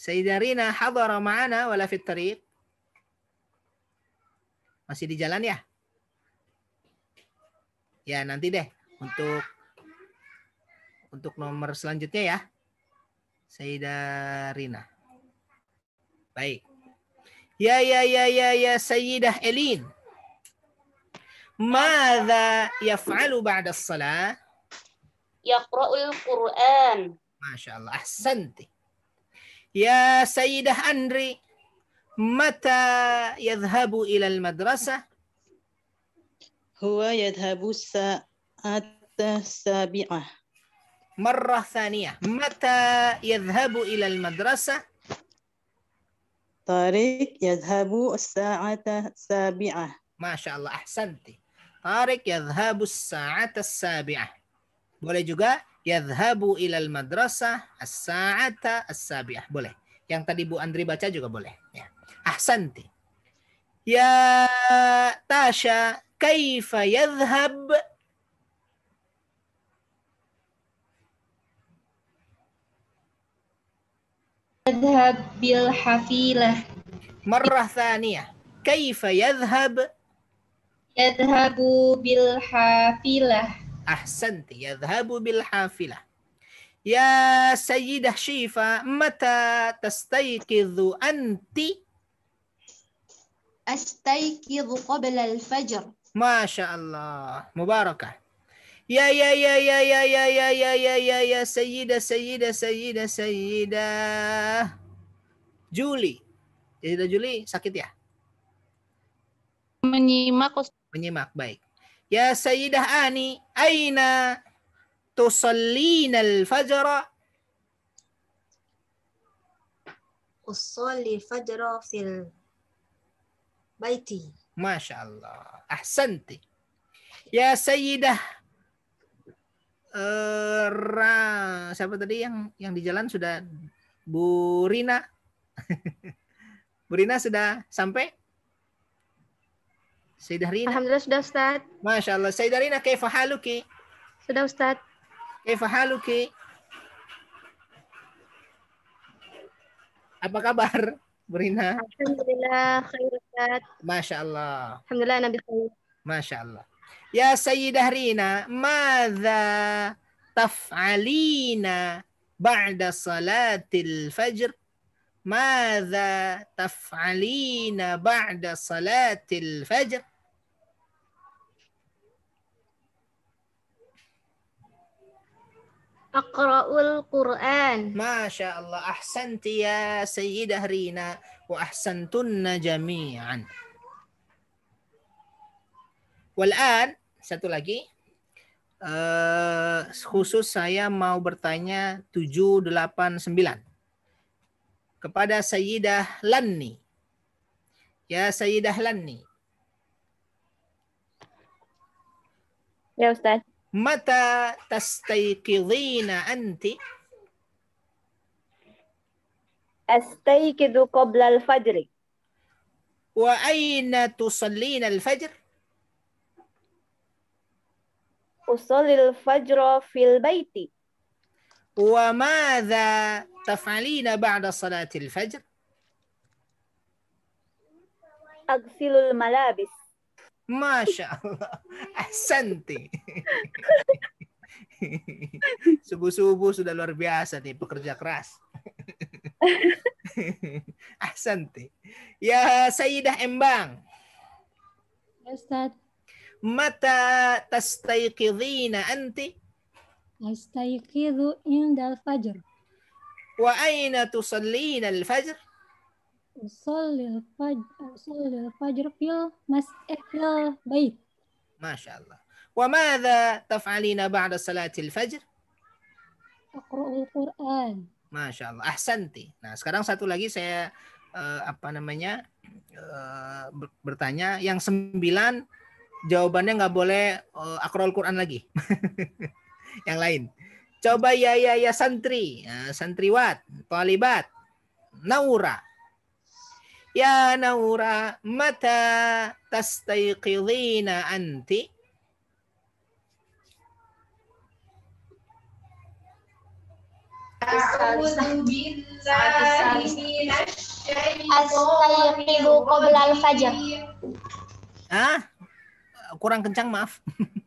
Sayyidah Rina hadara ma'ana wala fit tariq. Masih di jalan ya? Ya, nanti deh untuk untuk nomor selanjutnya ya. Sayyidah Rina. Baik. Ya ya ya ya ya Sayyidah Elin. Mada yaf'alu ba'da salah?
Yaqra'ul Qur'an.
Masya Allah. Ahsanti. يا سيدة أندري متى يذهب إلى المدرسة؟ هو يذهب الساعة السابعة مرة ثانية متى يذهب إلى المدرسة؟
طارق يذهب الساعة السابعة
ما شاء الله أحسنتي طارق يذهب الساعة السابعة boleh juga Yadhabu ilal madrasah as-sa'ata as-sabi'ah. Boleh. Yang tadi Bu Andri baca juga boleh. Ya. Ahsanti. Ya Tasha, kaifa yadhab? Yadhab bil hafilah. Marrah thaniyah. Kaifa yadhab? Yadhabu bil hafilah. Ahsanti yadhhabu bil hafilah. Ya Sayyidah Syifa, mata tastayqidhu anti? Astayqidhu qabla al-fajr. Masya Allah. Mubarakah. Ya ya ya ya ya ya ya ya ya ya ya Sayyida Sayyida Sayyida Sayyida Juli. Sayyida Juli sakit ya? Menyimak. Menyimak baik. Ya Sayyidah Ani, aina tusallina al-fajra?
Usalli fajra fil baiti.
Masya Allah. Ahsanti. Ya Sayyidah eh Ra, siapa tadi yang yang di jalan sudah Bu Rina? Bu Rina sudah sampai? Sayyidah Rina. Alhamdulillah sudah Ustaz. Masya Allah. Sayyidah Rina, kaya fahaluki? Sudah Ustaz. Kaya fahaluki? Apa kabar, Burina? Alhamdulillah khair Ustaz. Masya Allah. Alhamdulillah Nabi khair. Masya Allah. Ya Sayyidah Rina, madha taf'alina ba'da salatil fajr? Mada taf'alina ba'da salatil
fajr? Aqra'ul Qur'an. Masya Allah. Ahsanti
ya Sayyidah Rina. Wa ahsantunna jami'an. Wal'an, satu lagi. Uh, khusus saya mau bertanya 7, 8, 9 kepada Sayyidah Lanni. Ya Sayyidah Lanni. Ya Ustaz. Mata tastaiqidhina anti? Astaiqidu qabla al-fajri. Wa aina tusallina al-fajr? Usalli al-fajra fil baiti. Wa madza taf'alina ba'da salatil fajr? Agsilul malabis. Masya Allah. Ahsanti. Subuh-subuh sudah luar biasa nih pekerja keras. Ahsanti. Ya Sayyidah Embang. Ya Ustaz. Mata tastaiqidhina anti?
Astayqidhu indal fajr.
Wa aina tusallina
al fajr? Usalli al fajr, usalli al fajr fil masjidil bait.
Masyaallah. Wa madha taf'alina ba'da salati al fajr?
Aqra'u al Qur'an.
Masyaallah. Ahsanti. Nah, sekarang satu lagi saya uh, apa namanya? Uh, bertanya yang sembilan jawabannya nggak boleh uh, eh, akrol Quran lagi. yang lain. Coba ya ya ya santri, santriwat, talibat, naura. Ya naura, mata tastaiqidhina anti?
A'udzu billahi minasy
Hah? Kurang kencang, maaf.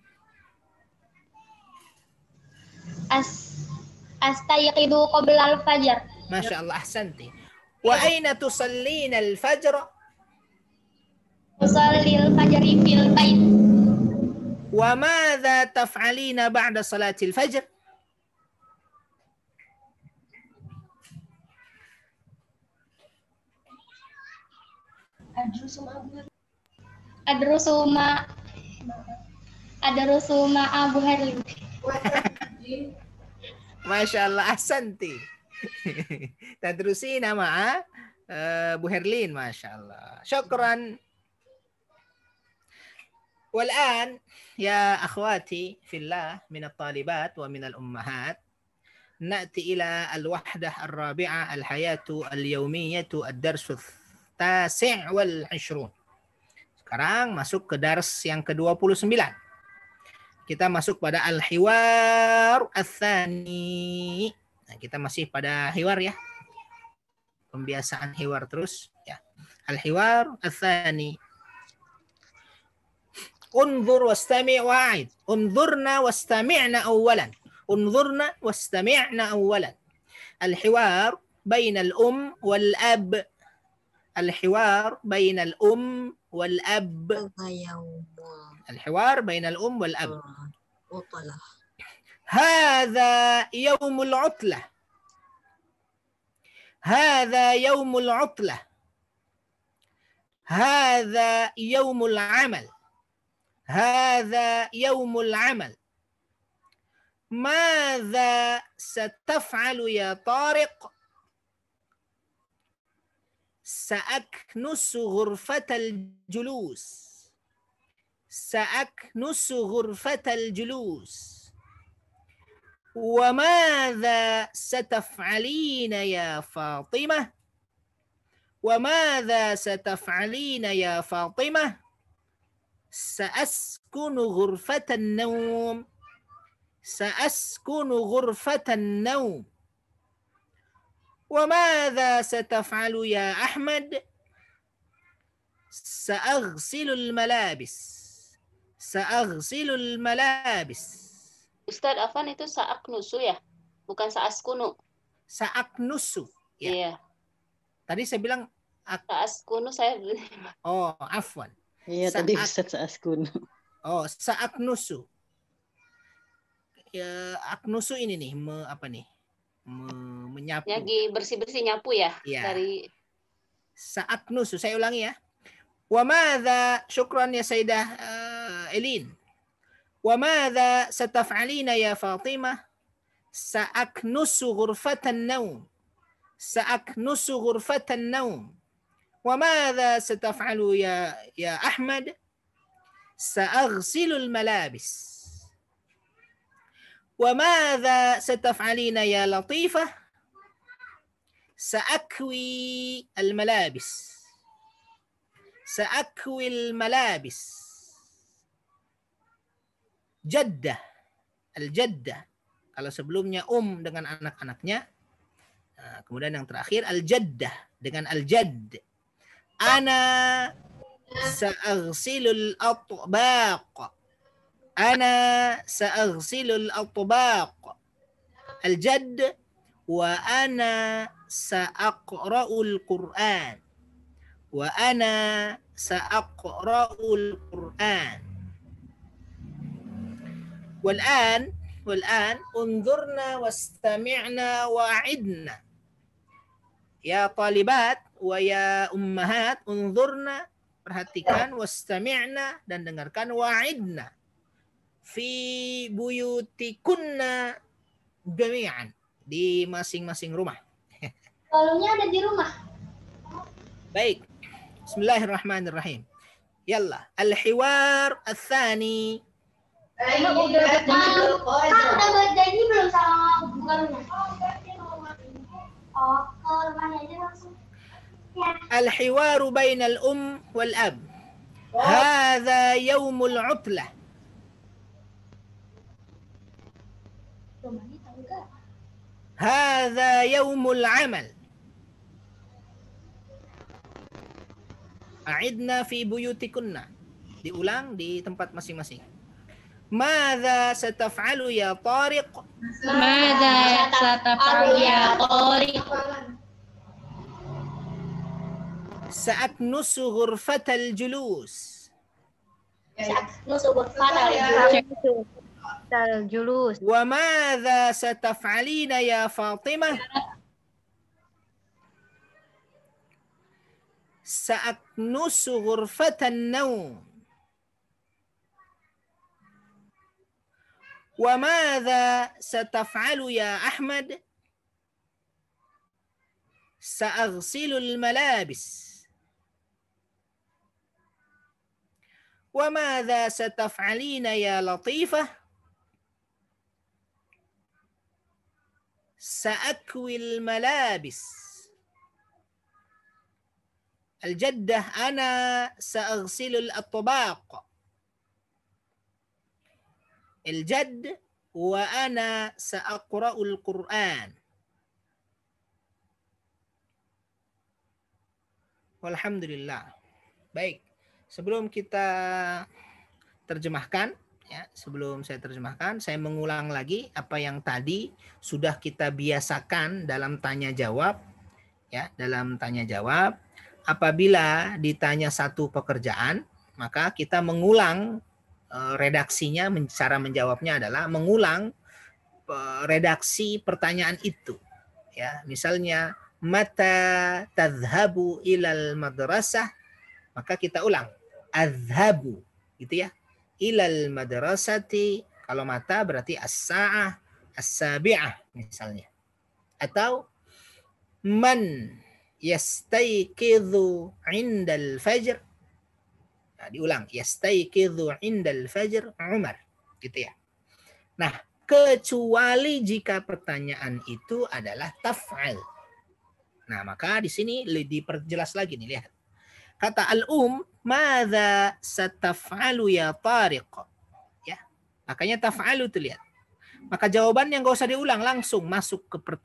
as
astayqidu qabla al-fajr.
Masya Allah, ahsanti. Wa aina tusallina al-fajr? Usalli al-fajri fil bait. Wa madza taf'alina ba'da salati al-fajr?
Adrusu ma Adrusu Abu Harlib.
Masya Allah, asanti. Terusin nama uh, ah? eh, Bu Herlin, Masya Allah. Syukran. Walan, ya akhwati fillah minat talibat wa min al-ummahat. نأتي إلى الوحدة الرابعة الحياة اليومية الدرس Sekarang masuk ke dars yang ke-29 kita masuk pada al-hiwar athani. Nah, kita masih pada hiwar ya. Pembiasaan hiwar terus ya. Al-hiwar athani. Unzur wastami' wa'id. Unzurna wastami'na awalan. Unzurna wastami'na awalan. Al-hiwar bainal um wal ab. Al-hiwar bainal um wal ab. الحوار بين الأم والأب آه، هذا يوم العطلة هذا يوم العطلة هذا يوم العمل هذا يوم العمل ماذا ستفعل يا طارق سأكنس غرفة الجلوس سأكنس غرفة الجلوس وماذا ستفعلين يا فاطمة وماذا ستفعلين يا فاطمة سأسكن غرفة النوم سأسكن غرفة النوم وماذا ستفعل يا أحمد سأغسل الملابس Sa'aghsilul malabis.
Ustaz Afan itu sa'aknusu ya? Bukan sa'askunu. Sa'aknusu. Ya. Iya. Tadi saya bilang ak... sa'askunu saya
Oh, afwan. Iya, Sa tadi Ustaz sa'askunu. Oh, sa'aknusu. Ya, aknusu ini nih, me, apa nih? Me, menyapu.
Nyagi bersih-bersih nyapu ya, Iya. dari
Saat nusu, saya ulangi ya. Wa madza syukran ya Sayyidah uh, القائلين وماذا ستفعلين يا فاطمة سأكنس غرفة النوم سأكنس غرفة النوم وماذا ستفعل يا يا أحمد سأغسل الملابس وماذا ستفعلين يا لطيفة سأكوي الملابس سأكوي الملابس jaddah al-jaddah kalau sebelumnya um dengan anak-anaknya nah, kemudian yang terakhir al-jaddah dengan al-jadd ana sa'ghsilul atbaq ana sa'ghsilul atbaq al-jadd wa ana sa'aqra'ul qur'an wa ana sa'aqra'ul qur'an Wal'an, wal'an, unzurna wastami'na wa'idna. Ya talibat wa ya ummahat, unzurna, perhatikan, wastami'na, dan dengarkan, wa'idna. Fi buyutikunna jami'an. Di masing-masing rumah.
Kalungnya ada di rumah.
Baik. Bismillahirrahmanirrahim. Yalla. Al-hiwar al-thani. الحوار بين الأم والأب هذا يوم العطلة هذا يوم العمل أعدنا في بيوتكنا دي أولان دي تمبات masing-masing ماذا ستفعل يا طارق؟
ماذا ستفعل يا طارق؟
سأكنس غرفة الجلوس
سأكنس غرفة
الجلوس وماذا ستفعلين يا فاطمة؟ سأكنس غرفة النوم وماذا ستفعل يا أحمد؟ سأغسل الملابس وماذا ستفعلين يا لطيفة؟ سأكوي الملابس الجدة أنا سأغسل الأطباق الجد وأنا سأقرأ القرآن Alhamdulillah. Baik, sebelum kita terjemahkan, ya, sebelum saya terjemahkan, saya mengulang lagi apa yang tadi sudah kita biasakan dalam tanya jawab, ya, dalam tanya jawab. Apabila ditanya satu pekerjaan, maka kita mengulang Eh, redaksinya cara menjawabnya adalah mengulang eh, redaksi pertanyaan itu ya misalnya mata tadhabu ilal madrasah maka kita ulang adhabu gitu ya ilal madrasati kalau mata berarti as-sa'ah as-sabi'ah misalnya atau man yastaiqidhu indal fajr Nah, diulang yastaiqidzu indal fajr Umar gitu ya. Nah, kecuali jika pertanyaan itu adalah taf'al. Nah, maka di sini diperjelas lagi nih lihat. Kata al-um, "Madza sataf'alu ya Tariq?" Ya. Makanya taf'alu itu lihat. Maka yang gak usah diulang langsung masuk ke per,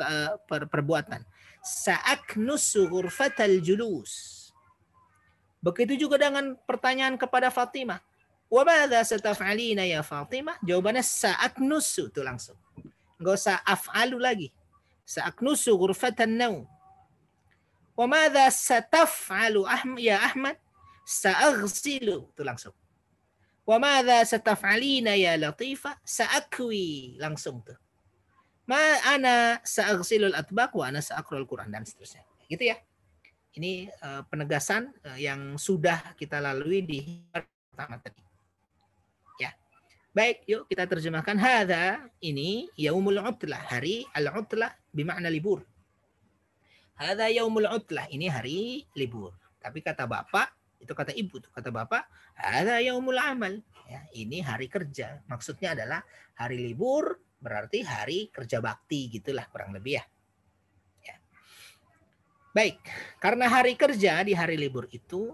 per, perbuatan. Sa'aknusu ghurfatal julus Begitu juga dengan pertanyaan kepada Fatimah. madza setafalina ya Fatimah. Jawabannya saat nusu tuh langsung. Enggak usah af'alu lagi. Saat nusu ghurfatan naum. Wamada setaf'alu ya Ahmad. Sa'aghsilu. Itu langsung. Wamada setaf'alina ya Latifah. Sa'akwi. Langsung tuh. Ma ana sa'aghsilul atbaq wa ana sa'akrul Quran dan seterusnya. Gitu ya. Ini uh, penegasan uh, yang sudah kita lalui di pertama tadi. Ya. Baik, yuk kita terjemahkan hadza ini yaumul utlah, hari al-utlah bermakna libur. Hadza yaumul utlah, ini hari libur. Tapi kata Bapak itu kata ibu itu kata bapak ada yaumul amal ya, ini hari kerja maksudnya adalah hari libur berarti hari kerja bakti gitulah kurang lebih ya Baik, karena hari kerja di hari libur itu,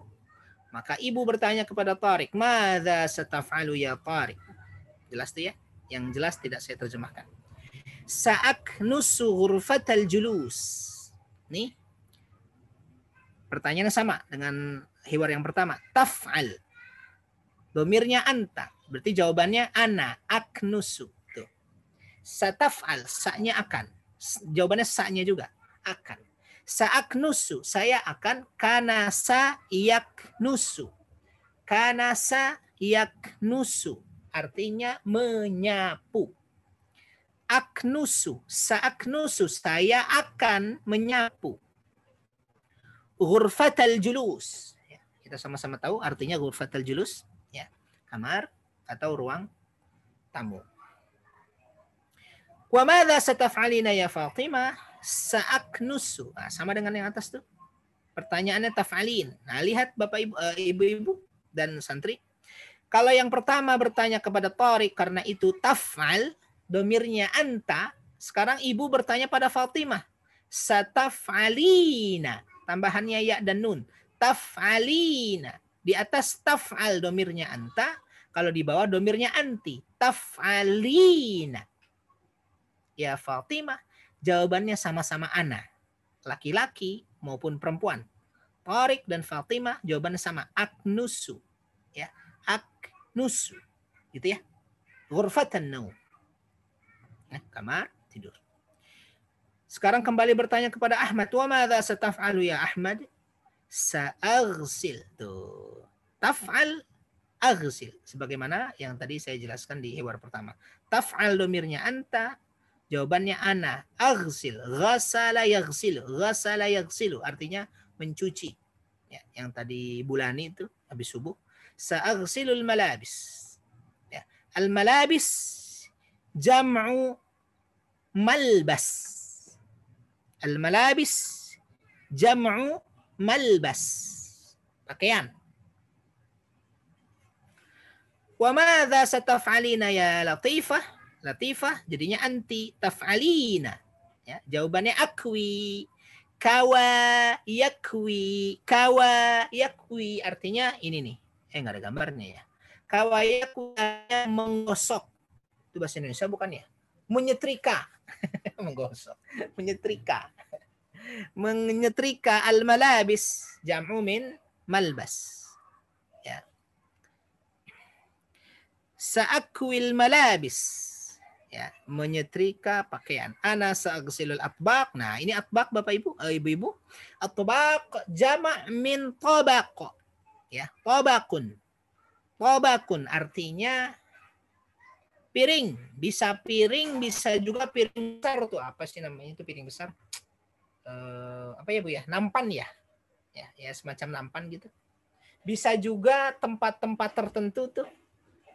maka ibu bertanya kepada Tarik, Mada setafalu ya Tarik? Jelas tuh ya? Yang jelas tidak saya terjemahkan. nusu ghurfatal julus. Nih, pertanyaan sama dengan hewan yang pertama. Taf'al. Domirnya anta. Berarti jawabannya ana, aknusu. Tuh. Sataf'al, Saknya akan. Jawabannya saknya juga. Akan saak nusu saya akan kanasa yak nusu Kanasa yak nusu artinya menyapu. Aknusu, saak nusu saya akan menyapu. Hurfatal julus. Ya, kita sama-sama tahu artinya hurfatal julus, ya. Kamar atau ruang tamu. Wa madza sataf'alina ya Fatimah? saaknusu. Nah, sama dengan yang atas tuh. Pertanyaannya tafalin. Nah, lihat Bapak Ibu eh, Ibu-ibu dan santri. Kalau yang pertama bertanya kepada Torik karena itu tafal, domirnya anta, sekarang ibu bertanya pada Fatimah. Satafalina. Tambahannya ya dan nun. Tafalina. Di atas tafal domirnya anta. Kalau di bawah domirnya anti. Tafalina. Ya Fatimah Jawabannya sama-sama ana. Laki-laki maupun perempuan. Torik dan Fatima jawabannya sama. Aknusu. Ya. Aknusu. Gitu ya. Ghurfatan naum. Nah, kamar tidur. Sekarang kembali bertanya kepada Ahmad. Wa mada sataf'alu ya Ahmad? Sa'aghsil. Tuh. Taf'al aghsil sebagaimana yang tadi saya jelaskan di hewan pertama. Taf'al domirnya anta, Jawabannya ana. Aghsil. Ghasala yaghsil. Ghasala yaghsilu. Artinya mencuci. Ya, yang tadi bulan itu habis subuh. Sa'aghsilul malabis. Ya. Al-malabis jam'u malbas. Al-malabis jam'u malbas. Pakaian. Wa madza sataf'alina ya latifah? latifah jadinya anti taf'alina ya jawabannya akwi kawa yakwi kawa yakwi artinya ini nih eh nggak ada gambarnya ya kawa yakwi menggosok itu bahasa Indonesia bukan ya menyetrika menggosok menyetrika menyetrika al malabis jam'u min malbas ya saakwil malabis ya menyetrika pakaian ana sa'ghsilul atbaq nah ini atbaq Bapak Ibu ibu eh, ibu-ibu atbaq jamak min tabaq ya tabaqun tabaqun artinya piring bisa piring bisa juga piring besar tuh apa sih namanya itu piring besar eh, apa ya Bu ya nampan ya ya ya semacam nampan gitu bisa juga tempat-tempat tertentu tuh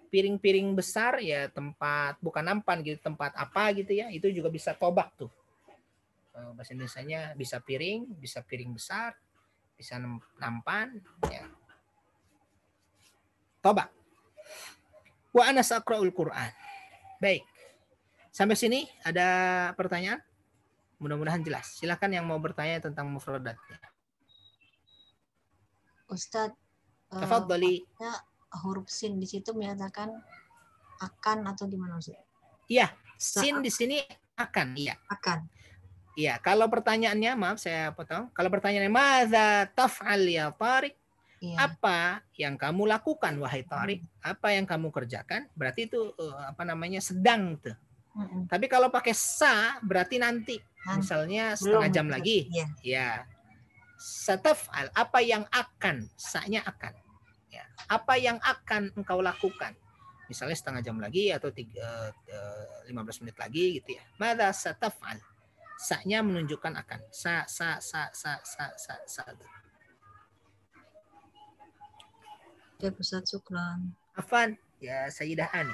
piring-piring besar ya tempat bukan nampan gitu tempat apa gitu ya itu juga bisa tobak tuh eh, bahasa indonesia bisa piring bisa piring besar bisa nampan ya tobak wa anas akraul Quran baik sampai sini ada pertanyaan mudah-mudahan jelas silahkan yang mau bertanya tentang mufradatnya Ustadz, Uh,
huruf sin di situ menyatakan akan atau gimana sih? Iya, sin
di sini akan, iya. Akan. Iya, kalau pertanyaannya maaf saya potong. Kalau pertanyaannya madza taf'al ya Tariq? Ya. Apa yang kamu lakukan wahai Tariq? Hmm. Apa yang kamu kerjakan? Berarti itu eh, apa namanya sedang tuh. Hmm. Tapi kalau pakai sa berarti nanti. Misalnya setengah Belum, jam lagi. Iya. Ya. Setaf'al apa yang akan? Sa-nya akan apa yang akan engkau lakukan? Misalnya setengah jam lagi atau tiga, 15 eh, eh, menit lagi gitu ya. Mada sataf'al. saknya menunjukkan akan. Sa, sa, sa, sa, sa, sa, sa. Ya, Ustaz Suklan. Afan, ya Sayyidah Ani.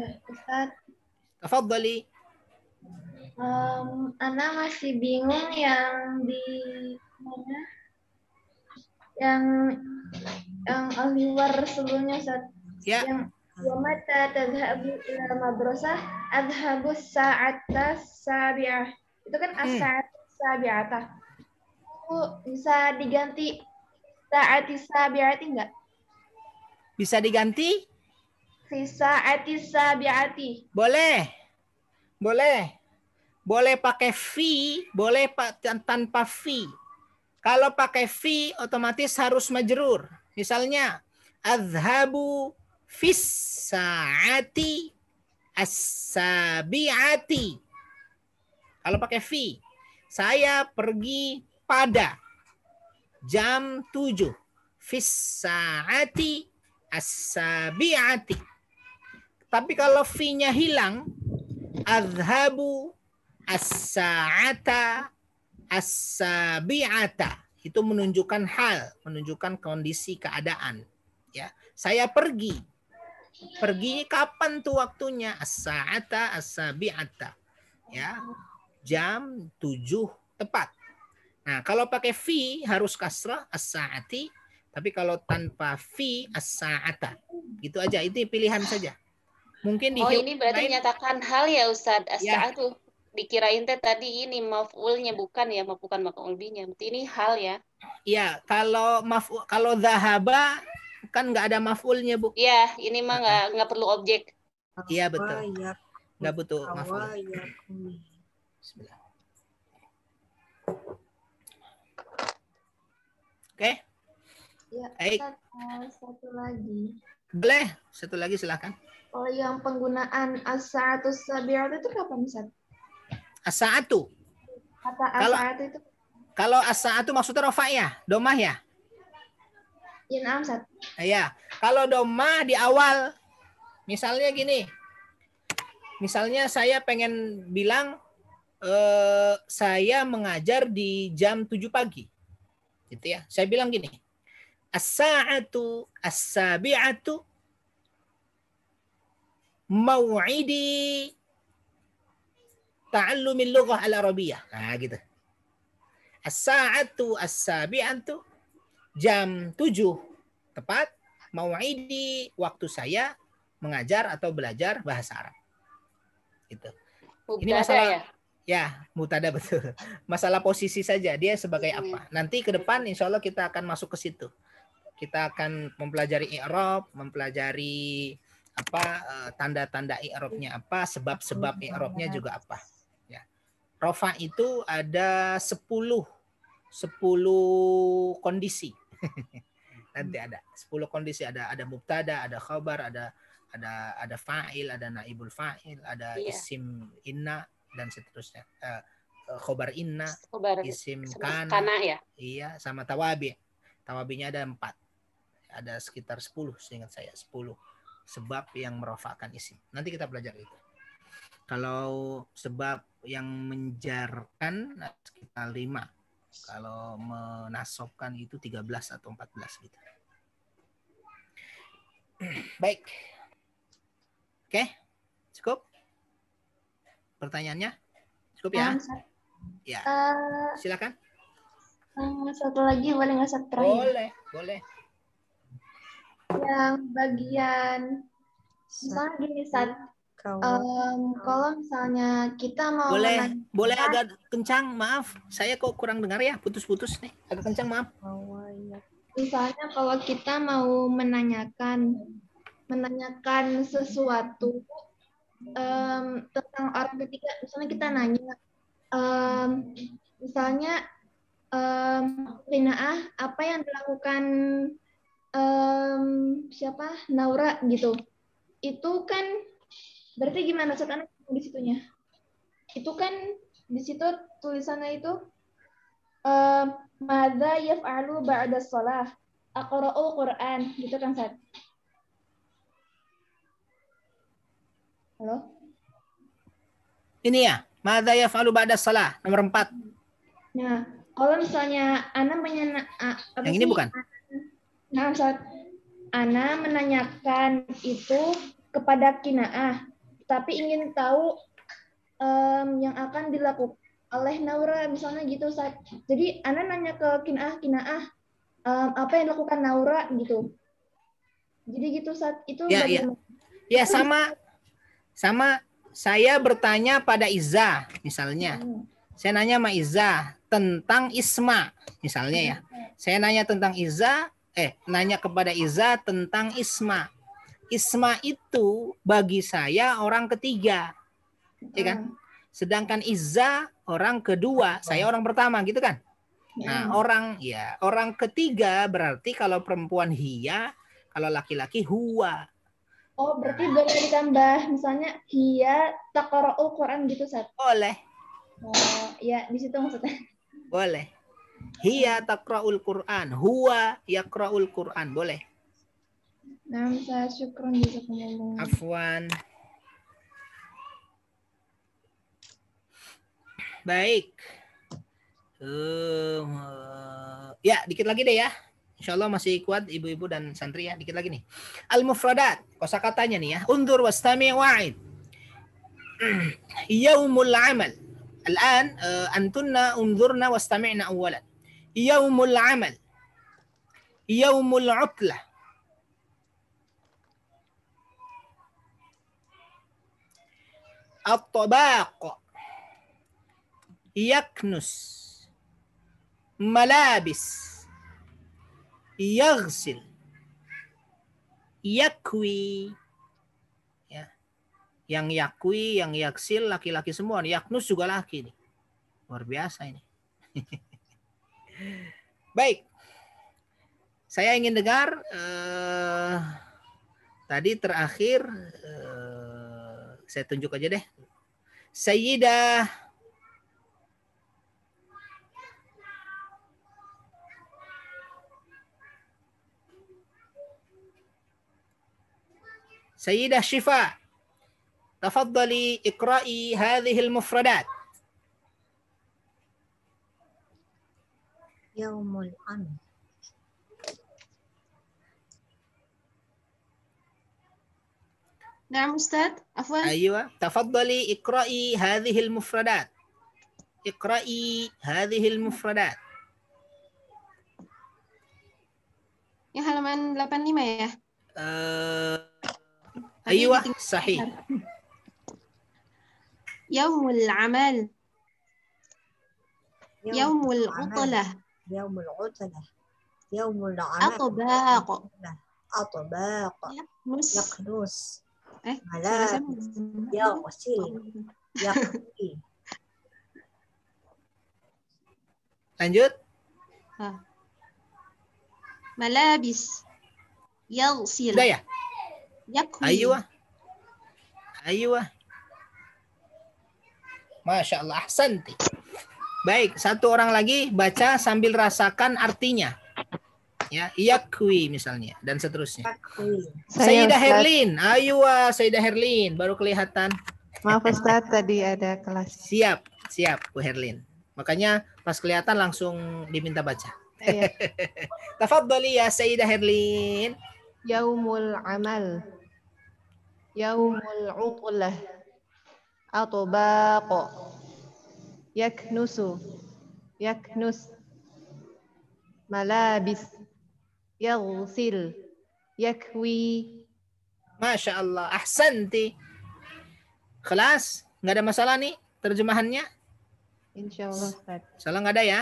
Ya, Ustaz. Tafadhali. Um, Ana masih bingung yang di mana yang yang aliwar sebelumnya saat Ya. Yang wa mata tadhhabu ila madrasah adhabu sa'ata sabi'ah. Itu kan hmm. as sabi'ata. Aku bisa diganti sa'ati sabi'ati enggak? Bisa diganti?
Sisa ati sabi'ati. Boleh. Boleh. Boleh pakai fee, boleh tanpa fee. Kalau pakai fee otomatis harus majerur. Misalnya azhabu fisaati asabiati. Kalau pakai fi, saya pergi pada jam tujuh. Fisaati asabiati. Tapi kalau v nya hilang, Azhabu as-sa'ata as-sabi'ata. Itu menunjukkan hal, menunjukkan kondisi keadaan. Ya, saya pergi. Pergi kapan tuh waktunya? As-sa'ata as-sabi'ata. Ya, jam tujuh tepat. Nah, kalau pakai fi harus kasrah as-sa'ati, tapi kalau tanpa fi as-sa'ata. Gitu aja, itu pilihan
saja. Mungkin di Oh, ini berarti lain, menyatakan hal ya Ustaz. as ya. Tuh, dikirain teh tadi ini maf'ulnya bukan ya, bukan maf'ulbinya. Berarti ini hal ya.
Iya, kalau maf kalau zahaba kan nggak ada maf'ulnya, Bu. Ya
ini mah nggak nggak perlu objek.
Iya, betul. Ya. Nggak butuh maf'ul. Ya. Oke. Okay.
Ya, Satu, eh, satu lagi.
Boleh, satu lagi silahkan.
Kalau oh, yang penggunaan as-sa'atu sabi'atu itu kapan, Ustaz?
As-sa'atu.
Kata as-sa'atu itu
kalau as-sa'atu maksudnya rofa ya, domah ya? Ya, nah, Ustaz. Iya. Kalau domah di awal misalnya gini. Misalnya saya pengen bilang eh, saya mengajar di jam 7 pagi. Gitu ya. Saya bilang gini. As-sa'atu as-sabi'atu mau'idi ta'allumil lughah al-arabiyah. Nah, gitu. As-sa'atu as sabiantu jam 7 tepat mau'idi waktu saya mengajar atau belajar bahasa Arab. Gitu. Mubtada Ini masalah ya? Ya, mutada betul. Masalah posisi saja dia sebagai hmm. apa. Nanti ke depan insya Allah kita akan masuk ke situ. Kita akan mempelajari i'rab, mempelajari apa eh, tanda-tanda i'rabnya apa, sebab-sebab hmm. i'rabnya juga apa. Ya. Rofa itu ada 10 10 kondisi. Nanti ada 10 kondisi ada ada mubtada, ada khabar, ada ada ada fa'il, ada naibul fa'il, ada iya. isim inna dan seterusnya. Uh, eh, eh, khobar inna,
khobar, isim kana, kana ya?
iya sama tawabi. Tawabinya ada empat, ada sekitar 10 seingat saya 10 sebab yang merofakkan isim. Nanti kita belajar itu. Kalau sebab yang menjarkan nah, sekitar lima. Kalau menasobkan itu tiga belas atau 14 gitu. Baik. Oke, cukup? Pertanyaannya? Cukup ya? Nah,
ya. Eh, Silakan. Eh, satu lagi boleh nggak Boleh, boleh yang bagian misalnya gini saat um, kalau misalnya kita mau boleh boleh agak
kencang maaf saya kok kurang dengar ya putus-putus nih agak kencang maaf
misalnya kalau kita mau menanyakan menanyakan sesuatu um, tentang orang ketiga misalnya kita nanya um, misalnya um, Rinaah apa yang dilakukan um, siapa Naura gitu itu kan berarti gimana setan di situnya itu kan di situ tulisannya itu mada yaf'alu ba'da shalah aqra'u Qur'an gitu kan saat? Halo
Ini ya mada yaf'alu ba'da shalah nomor empat.
Nah kalau misalnya Ana menyana Yang sih? ini bukan Nah, Ustaz, Ana menanyakan itu kepada Kinaah, tapi ingin tahu um, yang akan dilakukan oleh Naura, misalnya gitu, Ustaz. Jadi, Ana nanya ke Kinaah, Kinaah, um, apa yang dilakukan Naura, gitu. Jadi gitu, saat Itu ya, ya.
ya sama, sama saya bertanya pada Iza, misalnya. Hmm. Saya nanya sama Iza tentang Isma, misalnya ya. Hmm. Saya nanya tentang Iza, eh nanya kepada Iza tentang Isma. Isma itu bagi saya orang ketiga. Ya kan? Hmm. Sedangkan Iza orang kedua, saya orang pertama gitu kan. Nah, hmm. orang ya, orang ketiga berarti kalau perempuan hia, kalau laki-laki huwa.
Oh, berarti nah. boleh ditambah misalnya hia taqra'u Quran gitu, Sat. Boleh. Oh, ya di situ maksudnya.
Boleh. Hiya taqra'ul Qur'an. Huwa yaqra'ul Qur'an. Boleh?
Naam, saya syukron jazakumullah.
Afwan. Baik. Uh, uh, ya, dikit lagi deh ya. Insya Allah masih kuat ibu-ibu dan santri ya. Dikit lagi nih. Al-mufradat. Kosa katanya nih ya. Undur wastami wa'id. Yaumul amal. الآن آه، أنتن انظرنا واستمعنا أولا يوم العمل يوم العطلة الطباق يكنس ملابس يغسل يكوي yang yakui, yang yaksil laki-laki semua. Yaknus juga laki nih. Luar biasa ini. Baik. Saya ingin dengar eh, tadi terakhir eh, saya tunjuk aja deh. Sayyidah Sayyidah Syifa تفضلي اقرأي هذه المفردات
يوم الأمر نعم أستاذ عفوا
أيوة تفضلي اقرأي هذه المفردات اقرأي هذه المفردات
يا هلا من 85 لما يا
أيوة صحيح
يوم العمل
يوم, العطلة
يوم العطلة يوم العمل أطباق أطباق يقنوس إيه، آه. ملابس يغسل يقضي ملابس يغسل ده
أيوة أيوة Masya Allah, ahsanti. Baik, satu orang lagi baca sambil rasakan artinya. Ya, yakwi misalnya dan seterusnya. Saya Sayyidah Herlin, ayo ah, Sayyidah Herlin, baru kelihatan. Maaf Ustaz, tadi ada kelas. Siap, siap Bu Herlin. Makanya pas kelihatan langsung diminta baca. Ya. Tafadhali ya Sayyidah Herlin. Yaumul amal.
Yaumul uqlah atbaq yaknusu yaknus malabis
yaghsil yakwi Masya Allah, ahsanti. Kelas, nggak ada masalah nih terjemahannya? Insya Allah, Ustaz. Salah nggak ada ya?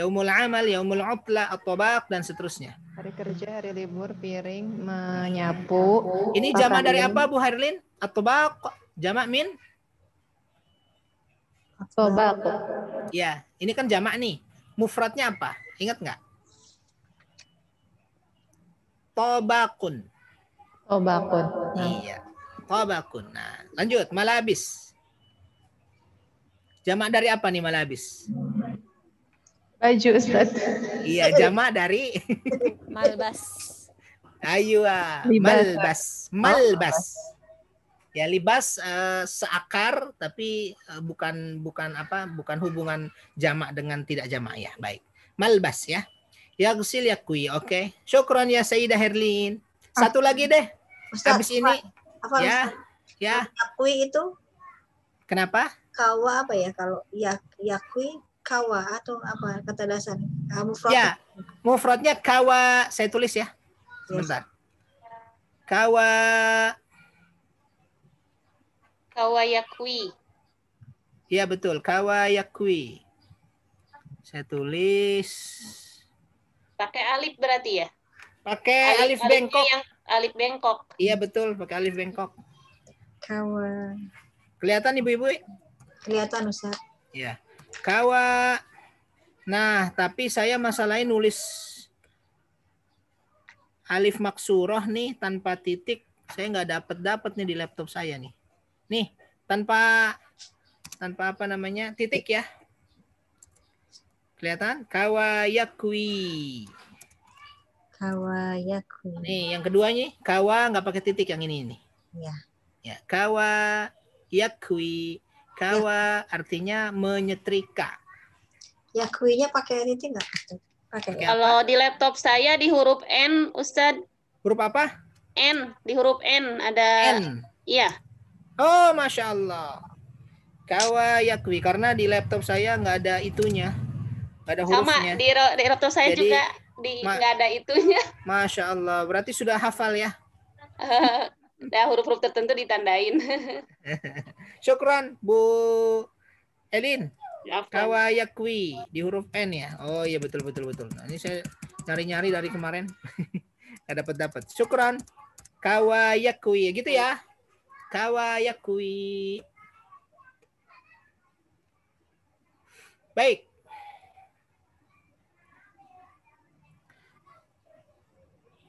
Yaumul amal, yaumul utla, atobak, dan seterusnya. Hari kerja, hari libur, piring, menyapu. Ini jama dari apa, Bu Harlin? Atobak, jama min? Sobaku. Ya, ini kan jamak nih. Mufradnya apa? Ingat nggak? Tobakun. Tobakun. Iya. Tobakun. Nah, lanjut. Malabis. Jamak dari apa nih malabis? Baju, Ustaz. Iya, jamak dari malbas. Ayo, malbas. Malbas ya libas uh, seakar tapi uh, bukan bukan apa bukan hubungan jamak dengan tidak jamak ya baik malbas ya ya ya kui oke okay. syukron ya Sayyidah Herlin satu ah. lagi deh Ustaz, habis ini
apa, ya Ustaz? ya yakui itu kenapa kawa apa ya kalau ya yakui kawa atau apa kata dasar ah, mufrad ya mufradnya
kawa saya tulis ya iya. sebentar kawa
Kawayakui.
Iya betul, kawayakui. Saya tulis
pakai alif berarti ya?
Pakai alif, alif bengkok.
Yang alif bengkok.
Iya betul, pakai alif bengkok. Kawa. Kelihatan Ibu-ibu? Kelihatan Ustaz. Iya. Kawa. Nah, tapi saya masalahnya nulis alif maksuroh nih tanpa titik. Saya nggak dapat dapat nih di laptop saya nih. Nih, tanpa tanpa apa namanya? titik ya. Kelihatan? Kawayakui. Kawayakui. Nih, yang keduanya kawa nggak pakai titik yang ini nih. Ya. Ya, kawa yakui. Kawa ya. artinya
menyetrika. Yakuinya pakai titik nggak? Pakai. Kalau di laptop saya di huruf N, Ustad. Huruf apa? N, di huruf N ada N. Iya. Oh, masya Allah. Kawa karena di
laptop saya nggak ada itunya, nggak ada hurufnya. Sama di, di laptop saya Jadi, juga
di nggak ada itunya.
Masya Allah, berarti sudah hafal ya?
nah, huruf-huruf tertentu ditandain.
Syukran, Bu Elin. Ya, Kawa yakwi di huruf N ya. Oh iya betul betul betul. Nah, ini saya nyari-nyari dari kemarin. Gak dapat dapat. Syukran. Kawa gitu ya. Kawayakui. Baik.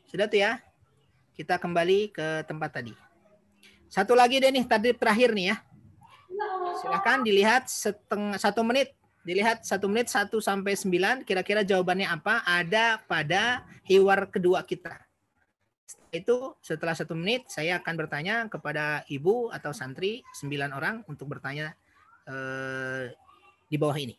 Sudah tuh ya. Kita kembali ke tempat tadi. Satu lagi deh nih tadi terakhir nih ya. Silahkan dilihat setengah satu menit. Dilihat satu menit satu sampai sembilan. kira-kira jawabannya apa ada pada hiwar kedua kita. Setelah itu, setelah satu menit, saya akan bertanya kepada ibu atau santri sembilan orang untuk bertanya eh, di bawah ini.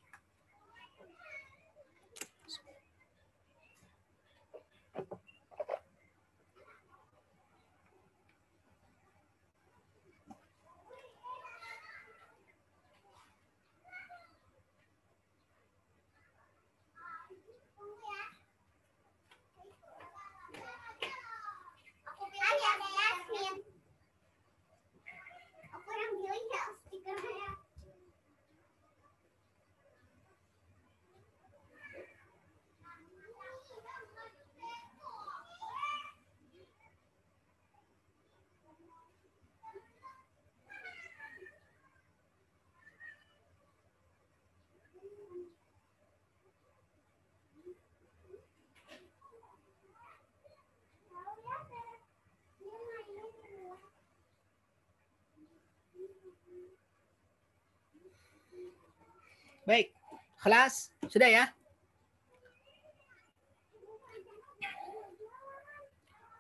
Baik. Kelas sudah ya?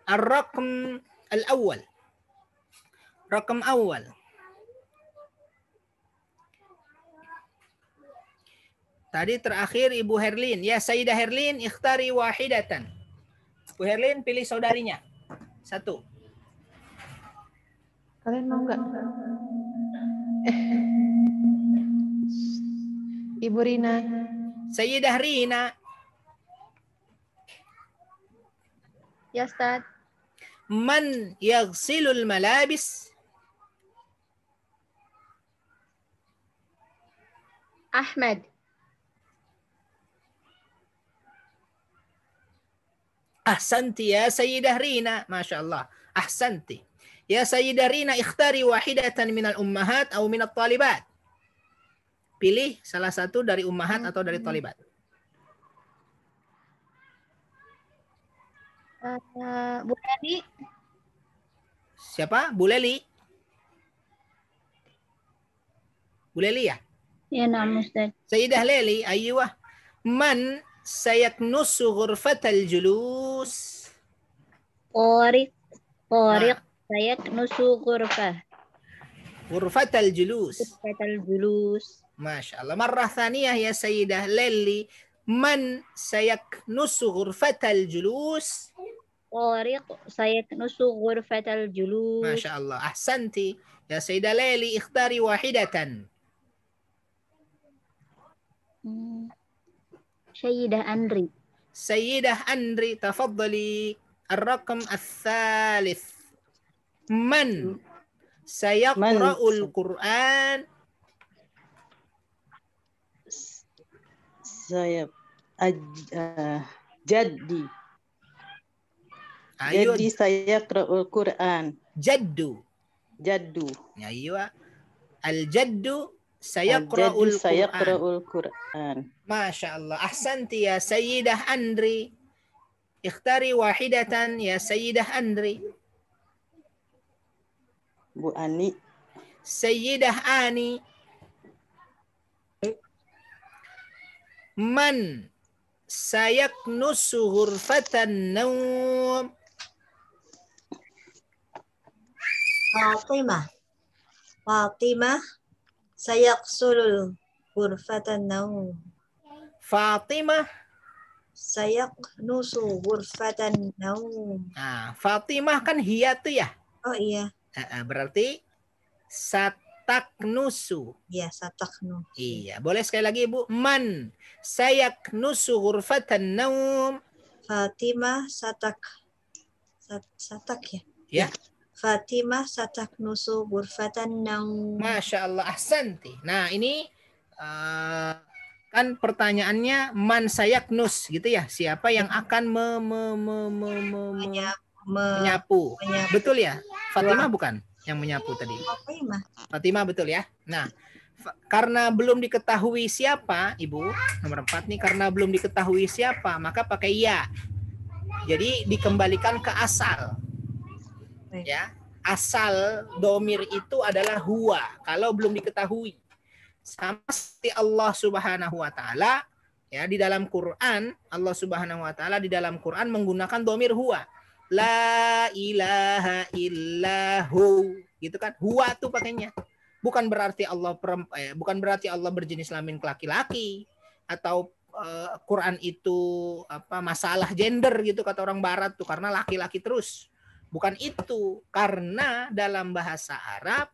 al raqm al-awwal. Rakam awal. Tadi terakhir Ibu Herlin. Ya Sayyidah Herlin, ikhtari wahidatan. Ibu Herlin pilih saudarinya. Satu. Kalian mau nggak? Eh, Ibu Rina. Sayyidah Rina. Ya, Ustaz. Man yaghsilul malabis? Ahmad. Ahsanti ya Sayyidah Rina. Masya Allah. Ahsanti. Ya Sayyidah Rina, ikhtari wahidatan minal ummahat atau minal talibat. Pilih salah satu dari ummahat hmm. atau dari tolibat. Eh, Bu Leli. Siapa? Bu Leli. Bu Leli ya? Ya, nama Ustaz. Sayyidah Leli, ayuah. Man nusu ghurfatal julus.
Qorik. Qorik. Nah. Sayak nusu ghurfah.
Ghurfatal julus. Ghurfatal
julus.
Masya Allah. Marrah thaniyah ya Sayyidah Lelly. Man sayaknusu ghurfatal julus. Tariq sayaknusu ghurfatal julus. Masya Allah. Ahsanti. Ya Sayyidah Lelly. ikhtari wahidatan. Hmm. Sayyidah Andri. Sayyidah Andri. Tafadli. Tafadhali. الرقم الثالث من سيقرأ Quran
saya uh, eh, jadi. Jadi saya qira'ul Quran. Jaddu.
Jaddu. Ya, iya Al jaddu saya qira'ul Quran. Saya Quran. Masya Allah. Ahsanti ya Sayyidah Andri. Ikhtari wahidatan ya Sayyidah Andri. Bu Ani. Sayyidah Ani. Man sayaknusu
hurfatan naum. Fatimah. Fatimah sayaksulul hurfatan naum. Fatimah nusu
hurfatan naum. Nah, Fatimah kan hiya tuh ya. Oh iya. Ah, ah, berarti saat taknusu. Iya, sataknu. Iya. Boleh sekali lagi Ibu. Man sayaknusu ghurfatan naum.
Fatimah satak. satak ya? Ya. Fatimah sataknusu ghurfatan naum. Masya Allah. Ahsanti. Nah ini
uh, kan pertanyaannya man sayaknus gitu ya. Siapa yang akan me, me, me, me, me, me, menyapu. menyapu. Menyapu. Betul ya? Fatimah bukan? yang menyapu tadi.
Iya,
Fatima betul ya. Nah, karena belum diketahui siapa, Ibu, nomor 4 nih karena belum diketahui siapa, maka pakai ya. Jadi dikembalikan ke asal. Ya. Asal domir itu adalah huwa kalau belum diketahui. Sama seperti Allah Subhanahu wa taala ya di dalam Quran Allah Subhanahu wa taala di dalam Quran menggunakan domir huwa la ilaha illahu gitu kan huwa tuh pakainya bukan berarti Allah eh, bukan berarti Allah berjenis ke laki-laki atau eh, Quran itu apa masalah gender gitu kata orang barat tuh karena laki-laki terus bukan itu karena dalam bahasa Arab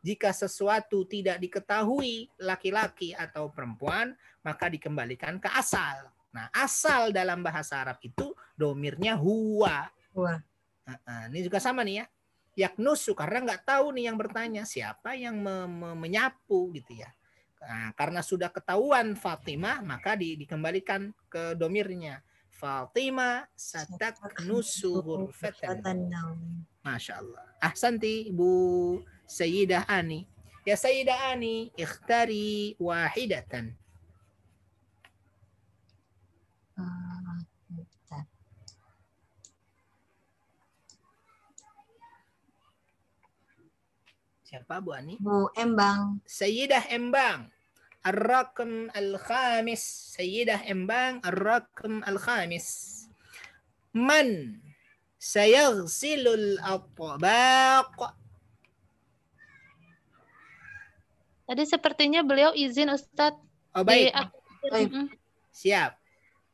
jika sesuatu tidak diketahui laki-laki atau perempuan maka dikembalikan ke asal nah asal dalam bahasa Arab itu domirnya huwa Wah. Nah, ini juga sama nih ya. Yaknusu karena nggak tahu nih yang bertanya siapa yang me me menyapu gitu ya. Nah, karena sudah ketahuan Fatimah maka di dikembalikan ke domirnya. Fatima satak nusu Masya Allah. Ah Santi Bu Sayyidah Ani. Ya Sayyidah Ani, ikhtari wahidatan. Siapa Bu Ani? Bu Embang. Sayyidah Embang. Ar-Rakm Al-Khamis. Sayyidah Embang Ar-Rakm Al-Khamis. Man sayaghsilul atbaq.
Tadi sepertinya beliau izin Ustadz. Oh baik. baik.
Siap.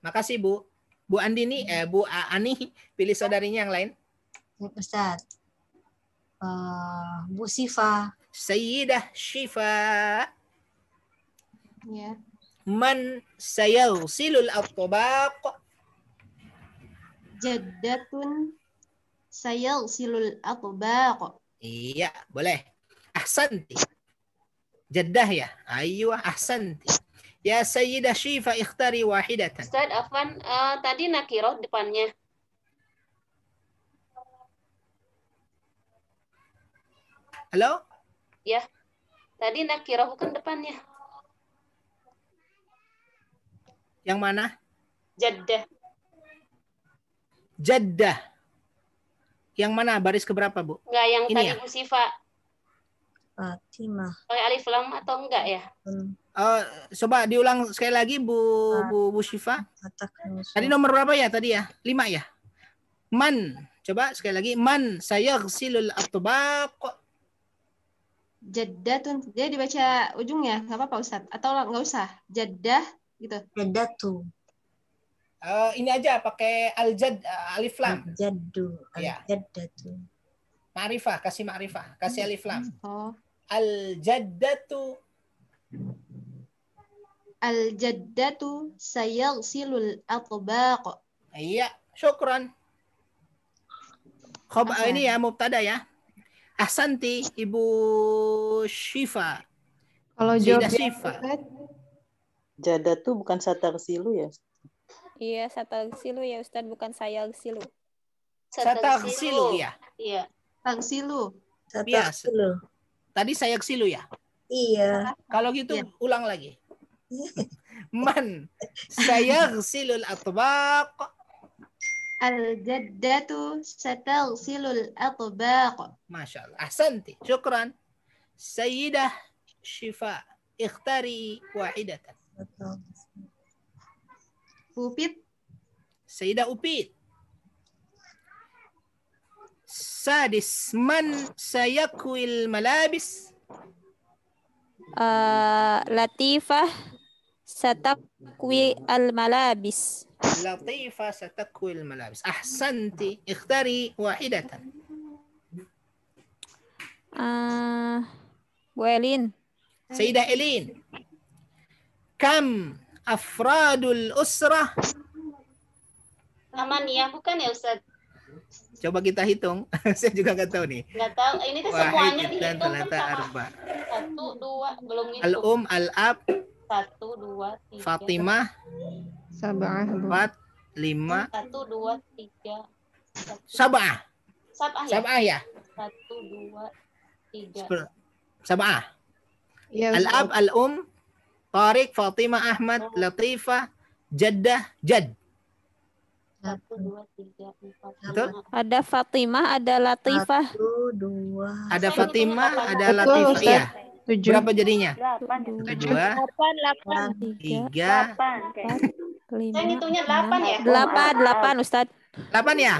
Makasih Bu. Bu Andini, eh Bu Ani, pilih saudarinya yang lain. Ustadz uh, Bu Sifa. Sayyidah Syifa. Ya. Man sayal silul atobak.
Jaddatun sayal silul atobak.
Iya, boleh. Ahsanti. jadah ya. Ayo ahsanti. Ya Sayyidah Syifa ikhtari wahidatan.
Ustaz Afan, uh, eh, tadi nakiroh depannya. Halo? Ya. Tadi nakirahu kan depannya. Yang mana? Jeddah.
Jeddah. Yang mana? Baris keberapa, Bu?
Enggak, yang Ini tadi ya? Bu Sifa.
Fatimah.
Pakai alif lam atau enggak ya? Eh, Uh,
coba diulang sekali lagi Bu ah. Bu, Bu Syifa. Tadi nomor berapa ya tadi ya? Lima ya. Man. Coba sekali lagi man saya silul atbaq
jaddatun dia dibaca ujungnya nggak apa-apa Ustaz atau nggak usah jaddah gitu jaddatu uh, eh, ini aja pakai al
jad uh, eh, alif lam al jaddu al ya. ma'rifah kasih ma'rifah kasih alif lam oh. al jaddatu al silul sayaghsilul atbaq iya syukran Khob, ini ya mubtada ya Santi, Ibu Shiva, Kalau jawab Shiva,
Jada tuh bukan satar silu ya? Iya, satar silu ya Ustadz, bukan saya silu. Satar silu ya? Iya. Satar silu. Iya, satar
silu. Tadi saya silu ya?
Iya.
Kalau gitu iya. ulang lagi.
Man saya silul atbaq الجدة ستغسل الأطباق ما شاء الله أحسنت
شكرا سيدة شفاء اختاري واحدة أوبيت سيدة أوبيت سادس من سيكوي
الملابس آه لطيفة al ستكوي الملابس
لطيفة ستكوي الملابس أحسنت اختاري واحدة آه وإلين
سيدة إلين
كم أفراد الأسرة
ya bukan ya Ustaz?
Coba kita hitung. Saya juga nggak tahu nih.
Nggak tahu. Ini tuh kan semuanya Wahid dihitung dan ternyata Satu, dua, belum ngitung. Al-um, al-ab, satu, dua, tiga. Fatimah.
Sabah. Empat, lima.
Satu, dua, tiga.
Sabah.
Sabah ya? Sabah ya? Satu, dua, tiga.
Sabah. Ya, Al-ab, al-um, Tariq, Fatimah, Ahmad, Latifah, Jaddah, Jad.
Satu, dua, tiga, empat. Ada Fatimah, ada Latifah. Satu, dua. Ada Fatimah, ada Latifah. Iya tujuh. Berapa jadinya? Delapan. Ya? Ya? Tujuh. Delapan, ya. delapan. Tiga. Delapan. Lima. Saya hitungnya delapan ya? Delapan, delapan
Ustaz. Delapan ya?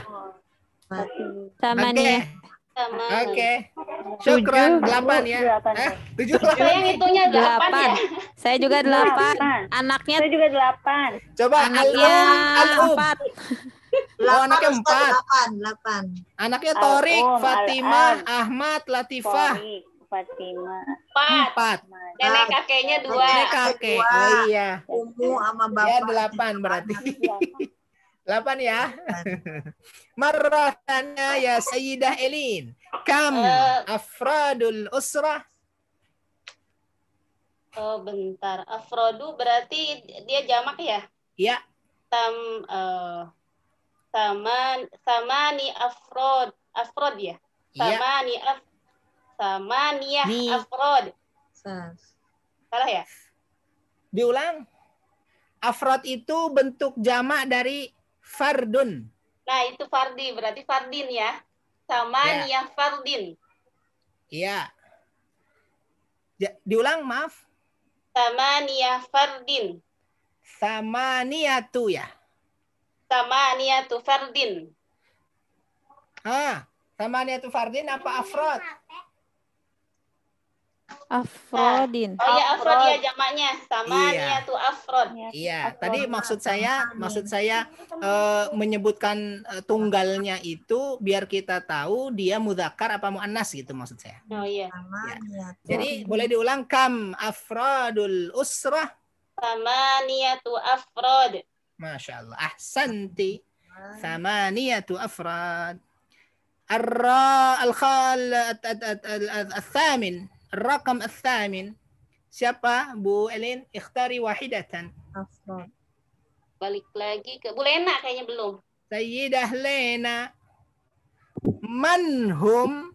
Sama okay. nih.
Oke. Okay.
Syukran, delapan ya. Eh, tujuh delapan. Saya 8, delapan ya. Saya juga delapan.
Anaknya. juga delapan. anaknya empat.
Oh, anaknya empat. Anaknya Torik, Fatimah, Ahmad, Latifah.
Fatima. Empat. Empat. Nenek kakeknya dua. Nenek kakek. Dua. Oh iya. Umu ya, sama bapak. Ya
delapan berarti. Delapan ya. Marratana ya Sayyidah Elin. Kam uh, afradul usrah.
Oh bentar. Afrodu berarti dia jamak ya? ya Tam uh, eh, sama sama ni afrod afrod ya. Sama ya. ni af Samaniyah Ni. afrod. Salah ya?
Diulang. Afrod itu bentuk jamak dari fardun.
Nah, itu fardi. Berarti fardin ya. sama ya. fardin.
Iya. Ya, diulang, maaf.
sama Samaniyah fardin.
sama Samaniyatu ya.
sama Samaniyatu fardin.
Ah, samaniyatu fardin apa afrod?
Afrodin. oh ya Afrodia ya jamaknya sama iya. tuh Afrod. Iya, tadi maksud saya maksud
saya uh, menyebutkan uh, tunggalnya itu biar kita tahu dia mudakar apa muannas gitu maksud saya.
Oh iya. Ya. Jadi
boleh diulang kam afrodul usrah
samaniyatu afrod. Masya Allah.
Ahsanti. Samaniyatu afrod. Al al-khal al-thamin. Al Rakam al-thamin. Siapa Bu Elin? Ikhtari wahidatan.
Balik lagi ke Bu Lena kayaknya belum.
Sayyidah Lena.
Manhum.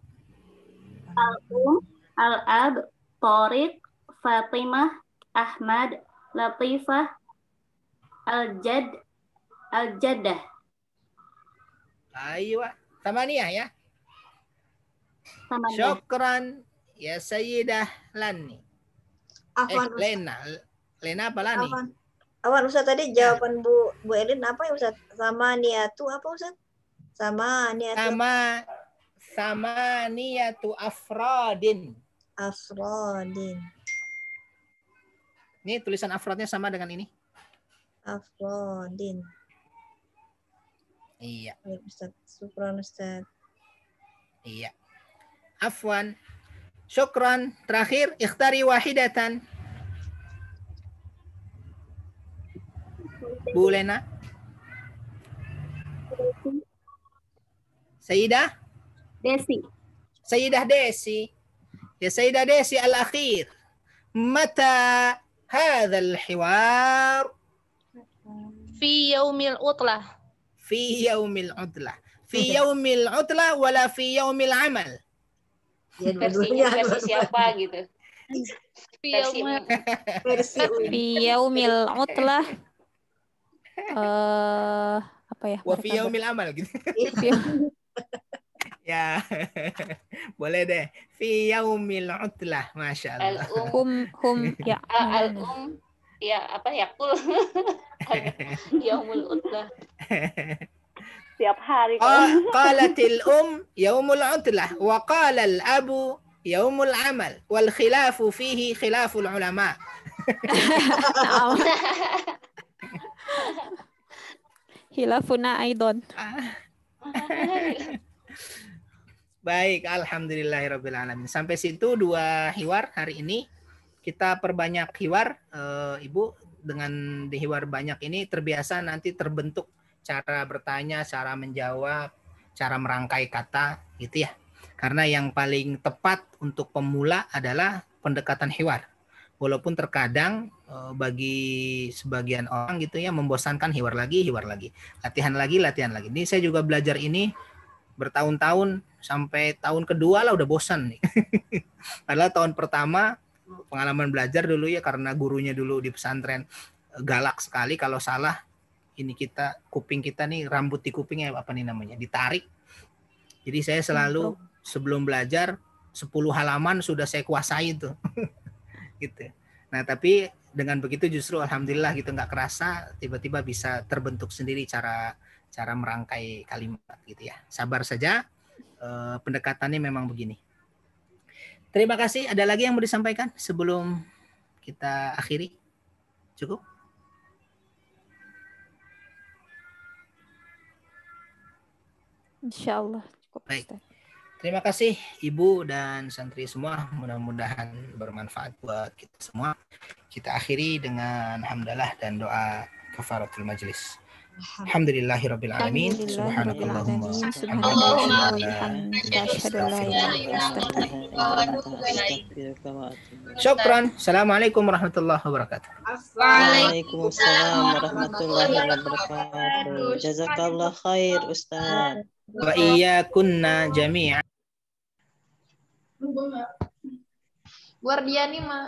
Al-Um, Al-Ab, Torik, Fatimah, Ahmad, Latifah, Al-Jad, al jadah Ayo, Tamaniyah ya. Tamaniyah. Syukran ya Sayyidah Lani. Eh,
Afwan, eh, Lena. Lena apa Lani? Afwan.
Afwan Ustaz tadi ya. jawaban ya. Bu Bu Elin apa ya Ustaz? Sama niatu apa Ustaz? Sama niatu. Sama sama niatu
afrodin. Afrodin. Ini tulisan afrodnya sama dengan ini. Afrodin. Iya. Ustaz. Supran Ustaz. Iya. Afwan, شكرا تراخير اختاري واحدة Bu سيدة ديسي سيدة ديسي يا سيدة ديسي الأخير متى هذا الحوار
في يوم العطلة
في يوم العطلة في يوم العطلة ولا في يوم العمل Iya, versinya versi siapa
gitu versi versi yaumil utlah eh, apa ya wafi yaumil amal gitu iya.
ya boleh deh fi yaumil utlah masya Allah al um
hum ya ah, al um ya apa ya kul yaumul utlah setiap hari. Ah, qalatil
um yaumul utlah wa qala al abu yaumul amal wal khilafu fihi khilaful ulama.
Khilafuna aidon.
Ah. Baik, alhamdulillahirabbil alamin. Sampai situ dua hiwar hari ini. Kita perbanyak hiwar, e, Ibu, dengan dihiwar banyak ini terbiasa nanti terbentuk cara bertanya, cara menjawab, cara merangkai kata gitu ya. Karena yang paling tepat untuk pemula adalah pendekatan hiwar. Walaupun terkadang eh, bagi sebagian orang gitu ya membosankan hiwar lagi, hiwar lagi. Latihan lagi, latihan lagi. Ini saya juga belajar ini bertahun-tahun sampai tahun kedua lah udah bosan nih. Padahal tahun pertama pengalaman belajar dulu ya karena gurunya dulu di pesantren eh, galak sekali kalau salah ini kita kuping kita nih rambut di kupingnya apa nih namanya ditarik. Jadi saya selalu gitu. sebelum belajar 10 halaman sudah saya kuasai itu. gitu. Nah, tapi dengan begitu justru alhamdulillah gitu nggak kerasa tiba-tiba bisa terbentuk sendiri cara cara merangkai kalimat gitu ya. Sabar saja e, pendekatannya memang begini. Terima kasih. Ada lagi yang mau disampaikan sebelum kita akhiri? Cukup? Insya Allah cukup. Baik. Terima kasih Ibu dan santri semua. Mudah-mudahan bermanfaat buat kita semua. Kita akhiri dengan hamdalah dan doa kafaratul majelis. Alhamdulillahirrabbilalamin alamin. Subhanakallahumma Syukran. Assalamualaikum warahmatullahi wabarakatuh.
Waalaikumsalam warahmatullahi wabarakatuh. Jazakallah khair Ustaz wa iya
kunna jami'an.
Guardiani mah